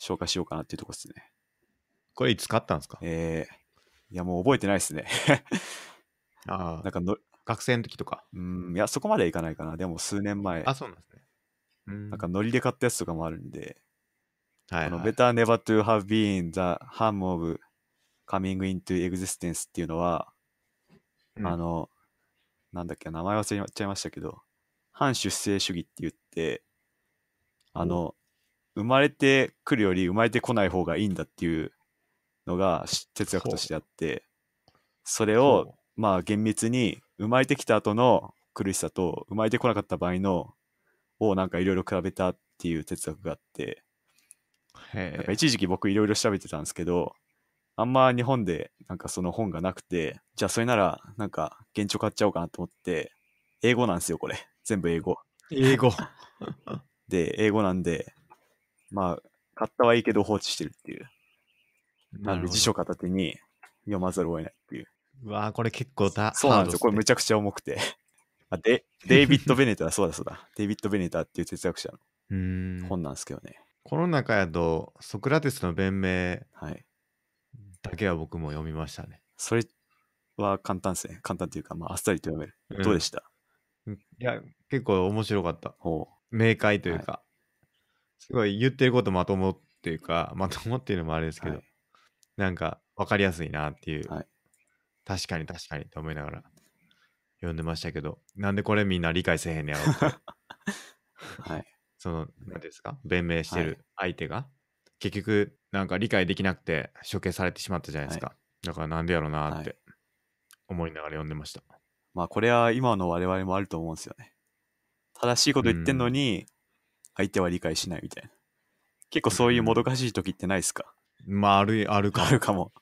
紹介しようかなっていうとこですね。これいつ買ったんですかえー、いやもう覚えてないですね。ああ。なんかの学生の時とか。うん、いや、そこまでいかないかな。でも数年前。あ、そうなんですね。んなんかノリで買ったやつとかもあるんで、はい、はい、の Better Never to Have Been the Harm of Coming into Existence っていうのは、うん、あの、なんだっけ、名前忘れちゃいましたけど、反出生主義って言って、あの、生まれてくるより生まれてこない方がいいんだっていうのが哲学としてあってそれをまあ厳密に生まれてきた後の苦しさと生まれてこなかった場合のをなんかいろいろ比べたっていう哲学があってなんか一時期僕いろいろ調べてたんですけどあんま日本でなんかその本がなくてじゃあそれならなんか現地買っちゃおうかなと思って英語なんですよこれ全部英語英語 で英語なんでまあ、買ったはいいけど放置してるっていう。なんで辞書片手に読まざるを得ないっていう。うわあこれ結構だ。そうなんですよ。これむちゃくちゃ重くて。あで、デイビッド・ベネター、そうだそうだ。デイビッド・ベネターっていう哲学者の本なんですけどね。この中やと、ソクラテスの弁明だけは僕も読みましたね。はい、それは簡単ですね。簡単というか、まあ、あっさりと読める。うん、どうでしたいや、結構面白かった。明快というか、はすごい言ってることまともっていうか、まともっていうのもあれですけど、はい、なんか分かりやすいなっていう、はい、確かに確かにと思いながら読んでましたけど、なんでこれみんな理解せへんねやろって。はい。その、何ですか弁明してる相手が、はい、結局なんか理解できなくて処刑されてしまったじゃないですか。だからなんでやろうなって思いながら読んでました。まあこれは今の我々もあると思うんですよね。正しいこと言ってんのに、相手は理解しないみたいな。結構そういうもどかしい時ってないですか、まあ、ある、あるかも。あるかも。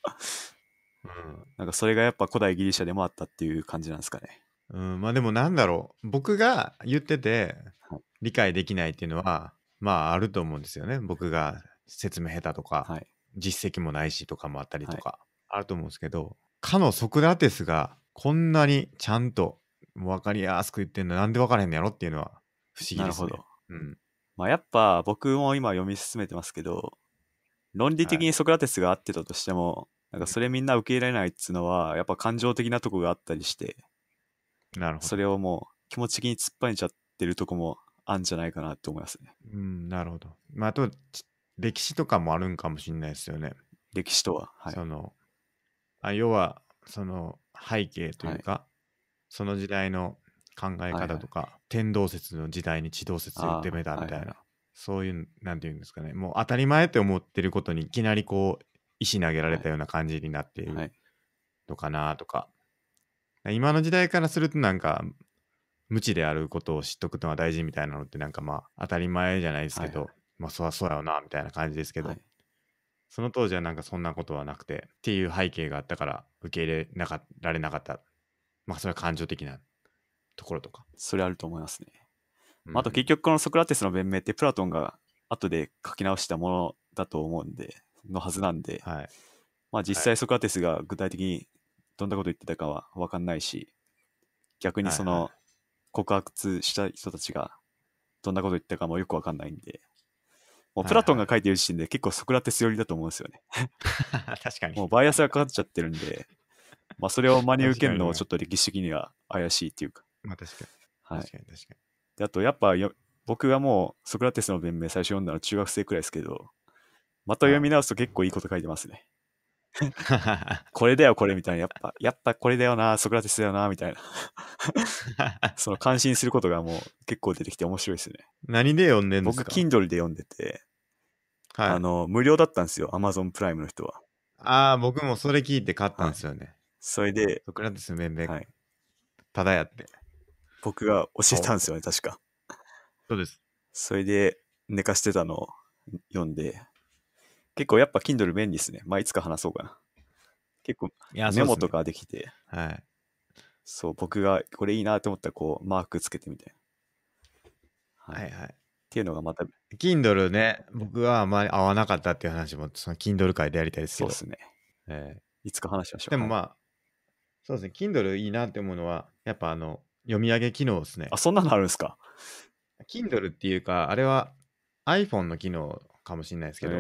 うん。なんかそれがやっぱ古代ギリシャでもあったっていう感じなんですかね。うん、まあでもなんだろう。僕が言ってて、理解できないっていうのは、まああると思うんですよね。僕が説明下手とか、はい、実績もないしとかもあったりとか、あると思うんですけど、かのソクラテスがこんなにちゃんと分かりやすく言ってんのなんで分からへんのやろっていうのは不思議ですね。なるほど。うん。まあ、やっぱ僕も今読み進めてますけど、論理的にソクラテスが合ってたとしても、はい、なんかそれみんな受け入れないっつうのは、やっぱ感情的なとこがあったりして、なるほど。それをもう気持ち的に突っ張ねちゃってるとこもあるんじゃないかなと思いますね。うん、なるほど。まあ、あと、歴史とかもあるんかもしれないですよね。歴史とは。はい、そのあ要は、その背景というか、はい、その時代の考え方とか、はいはい、天動説の時代に地動説言ってめたみたいな、はいはい、そういう何て言うんですかねもう当たり前って思ってることにいきなりこう石投げられたような感じになっているのかなとか、はいはい、今の時代からするとなんか無知であることを知っとくのが大事みたいなのってなんかまあ当たり前じゃないですけど、はいはい、まあそらそうだよなみたいな感じですけど、はい、その当時はなんかそんなことはなくてっていう背景があったから受け入れなかられなかったまあそれは感情的なところとか。それあると思いますね。あ、と結局このソクラテスの弁明ってプラトンが後で書き直したものだと思うんで、のはずなんで、はい、まあ実際ソクラテスが具体的にどんなこと言ってたかは分かんないし、逆にその告発した人たちがどんなこと言ったかもよく分かんないんで、もうプラトンが書いてる時点で結構ソクラテス寄りだと思うんですよね。確かに。もうバイアスがかかっちゃってるんで、まあそれを真に受けるのをちょっと歴史的には怪しいっていうか。まあ確かに。はい、確かに確かに。であとやっぱよ僕がもうソクラテスの弁明最初読んだの中学生くらいですけど、また読み直すと結構いいこと書いてますね。これだよこれみたいな、やっぱ、やっぱこれだよな、ソクラテスだよな、みたいな。その感心することがもう結構出てきて面白いですね。何で読んでんですか僕、Kindle で読んでて、はい、あの、無料だったんですよ、Amazon プライムの人は。ああ、僕もそれ聞いて買ったんですよね。はい、それで、ソクラテスの弁明、はい、ただやって。僕が教えたんですよね、確か。そうです。それで寝かしてたのを読んで、結構やっぱ Kindle 便利ですね。まあ、いつか話そうかな。結構メモとかできて、ね、はい。そう、僕がこれいいなと思ったら、こう、マークつけてみて。はい、はい、はい、はい。っていうのがまた。Kindle ね、僕はあまり合わなかったっていう話も、その Kindle 界でやりたいですけど。そうですね。えー、いつか話しましょう。でもまあ、そうですね、Kindle いいなって思うのは、やっぱあの、読み上げ機能ですね。あ、そんなのあるんですか Kindle っていうか、あれは iPhone の機能かもしれないですけど、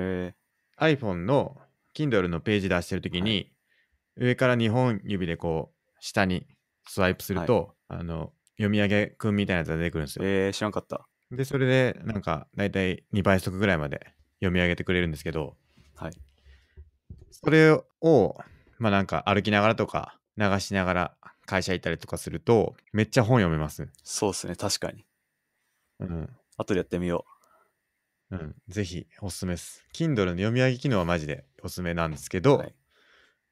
iPhone の Kindle のページ出してるときに、はい、上から2本指でこう、下にスワイプすると、はい、あの、読み上げくんみたいなやつが出てくるんですよ。ええ、知らんかった。で、それで、なんか、だいたい2倍速ぐらいまで読み上げてくれるんですけど、はい。それを、まあなんか、歩きながらとか、流しながら会社行ったりとかすると、めっちゃ本読めます。そうですね、確かに。うん。後でやってみよう。うん、ぜひおすすめです。Kindle の読み上げ機能はマジでおすすめなんですけど、はい、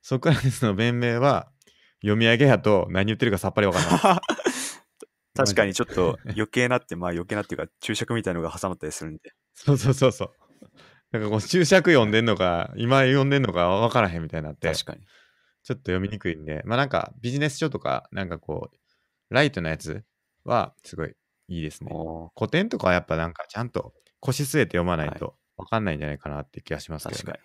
ソクラテスの弁明は、読み上げやと何言ってるかさっぱり分からない。確かにちょっと余計なって、まあ余計なっていうか注釈みたいのが挟まったりするんで。そうそうそうそう。なんかこう注釈読んでんのか、今読んでんのか分からへんみたいになって。確かに。ちょっと読みにくいんで、まあなんかビジネス書とか、なんかこう、ライトなやつはすごいいいですね。古典とかはやっぱなんかちゃんと腰据えて読まないと分かんないんじゃないかなって気がしますけど、ねはい、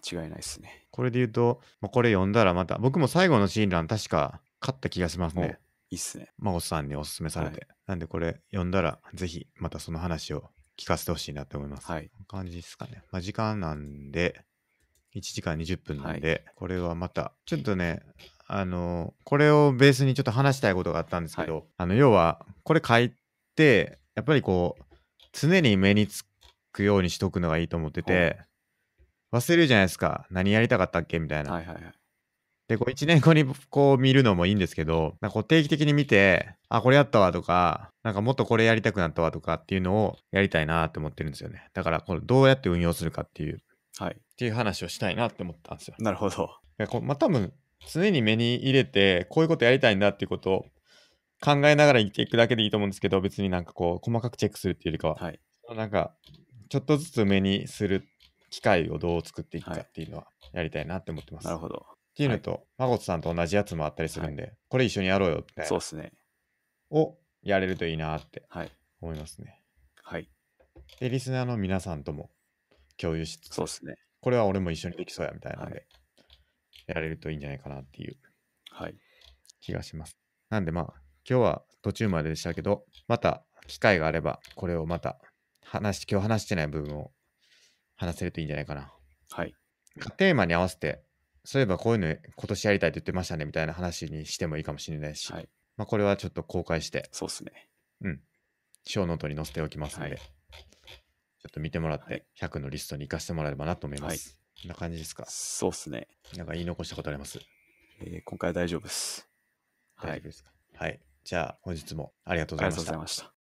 確かに。間違いないですね。これで言うと、まあ、これ読んだらまた、僕も最後のシーン欄確か勝った気がしますね。いいっすね。真帆さんにおすすめされて。はい、なんでこれ読んだら、ぜひまたその話を聞かせてほしいなって思います。はい。こんな感じですかね。まあ、時間なんで、1時間20分なんで、はい、これはまた、ちょっとね、あの、これをベースにちょっと話したいことがあったんですけど、はい、あの、要は、これ書いて、やっぱりこう、常に目につくようにしとくのがいいと思ってて、忘れるじゃないですか。何やりたかったっけみたいな。はいはいはい、で、こう、1年後にこう見るのもいいんですけど、なんかこう定期的に見て、あ、これやったわとか、なんかもっとこれやりたくなったわとかっていうのをやりたいなと思ってるんですよね。だから、こどうやって運用するかっていうはい、っていう話をしたいなって思ったんですよ。なるほど。まあ、多分常に目に入れてこういうことやりたいんだっていうことを考えながら生きていくだけでいいと思うんですけど別になんかこう細かくチェックするっていうよりかは、はい、なんかちょっとずつ目にする機会をどう作っていくかっていうのはやりたいなって思ってます。はい、なるほど。っていうのと、はい、マさんと同じやつもあったりするんで、はい、これ一緒にやろうよって。そうですね。をやれるといいなって思いますね。はい。で、リスナーの皆さんとも共有しつつ、そうですね。これは俺も一緒にできそうやみたいなので、はい、やれるといいんじゃないかなっていう気がします。はい、なんでまあ、今日は途中まででしたけど、また機会があれば、これをまた話し、今日話してない部分を話せるといいんじゃないかな。はい。テーマに合わせて、そういえばこういうの今年やりたいと言ってましたねみたいな話にしてもいいかもしれないし、はい、まあこれはちょっと公開して、そうですね。うん。小ノートに載せておきますので。はいちょっと見てもらって、100のリストに生かしてもらえればなと思います。こんな感じですか。そうっすね。なんか言い残したことあります、えー、今回は大丈夫です。大丈夫ですか。はい、はい。じゃあ、本日もありがとうございました。ありがとうございました。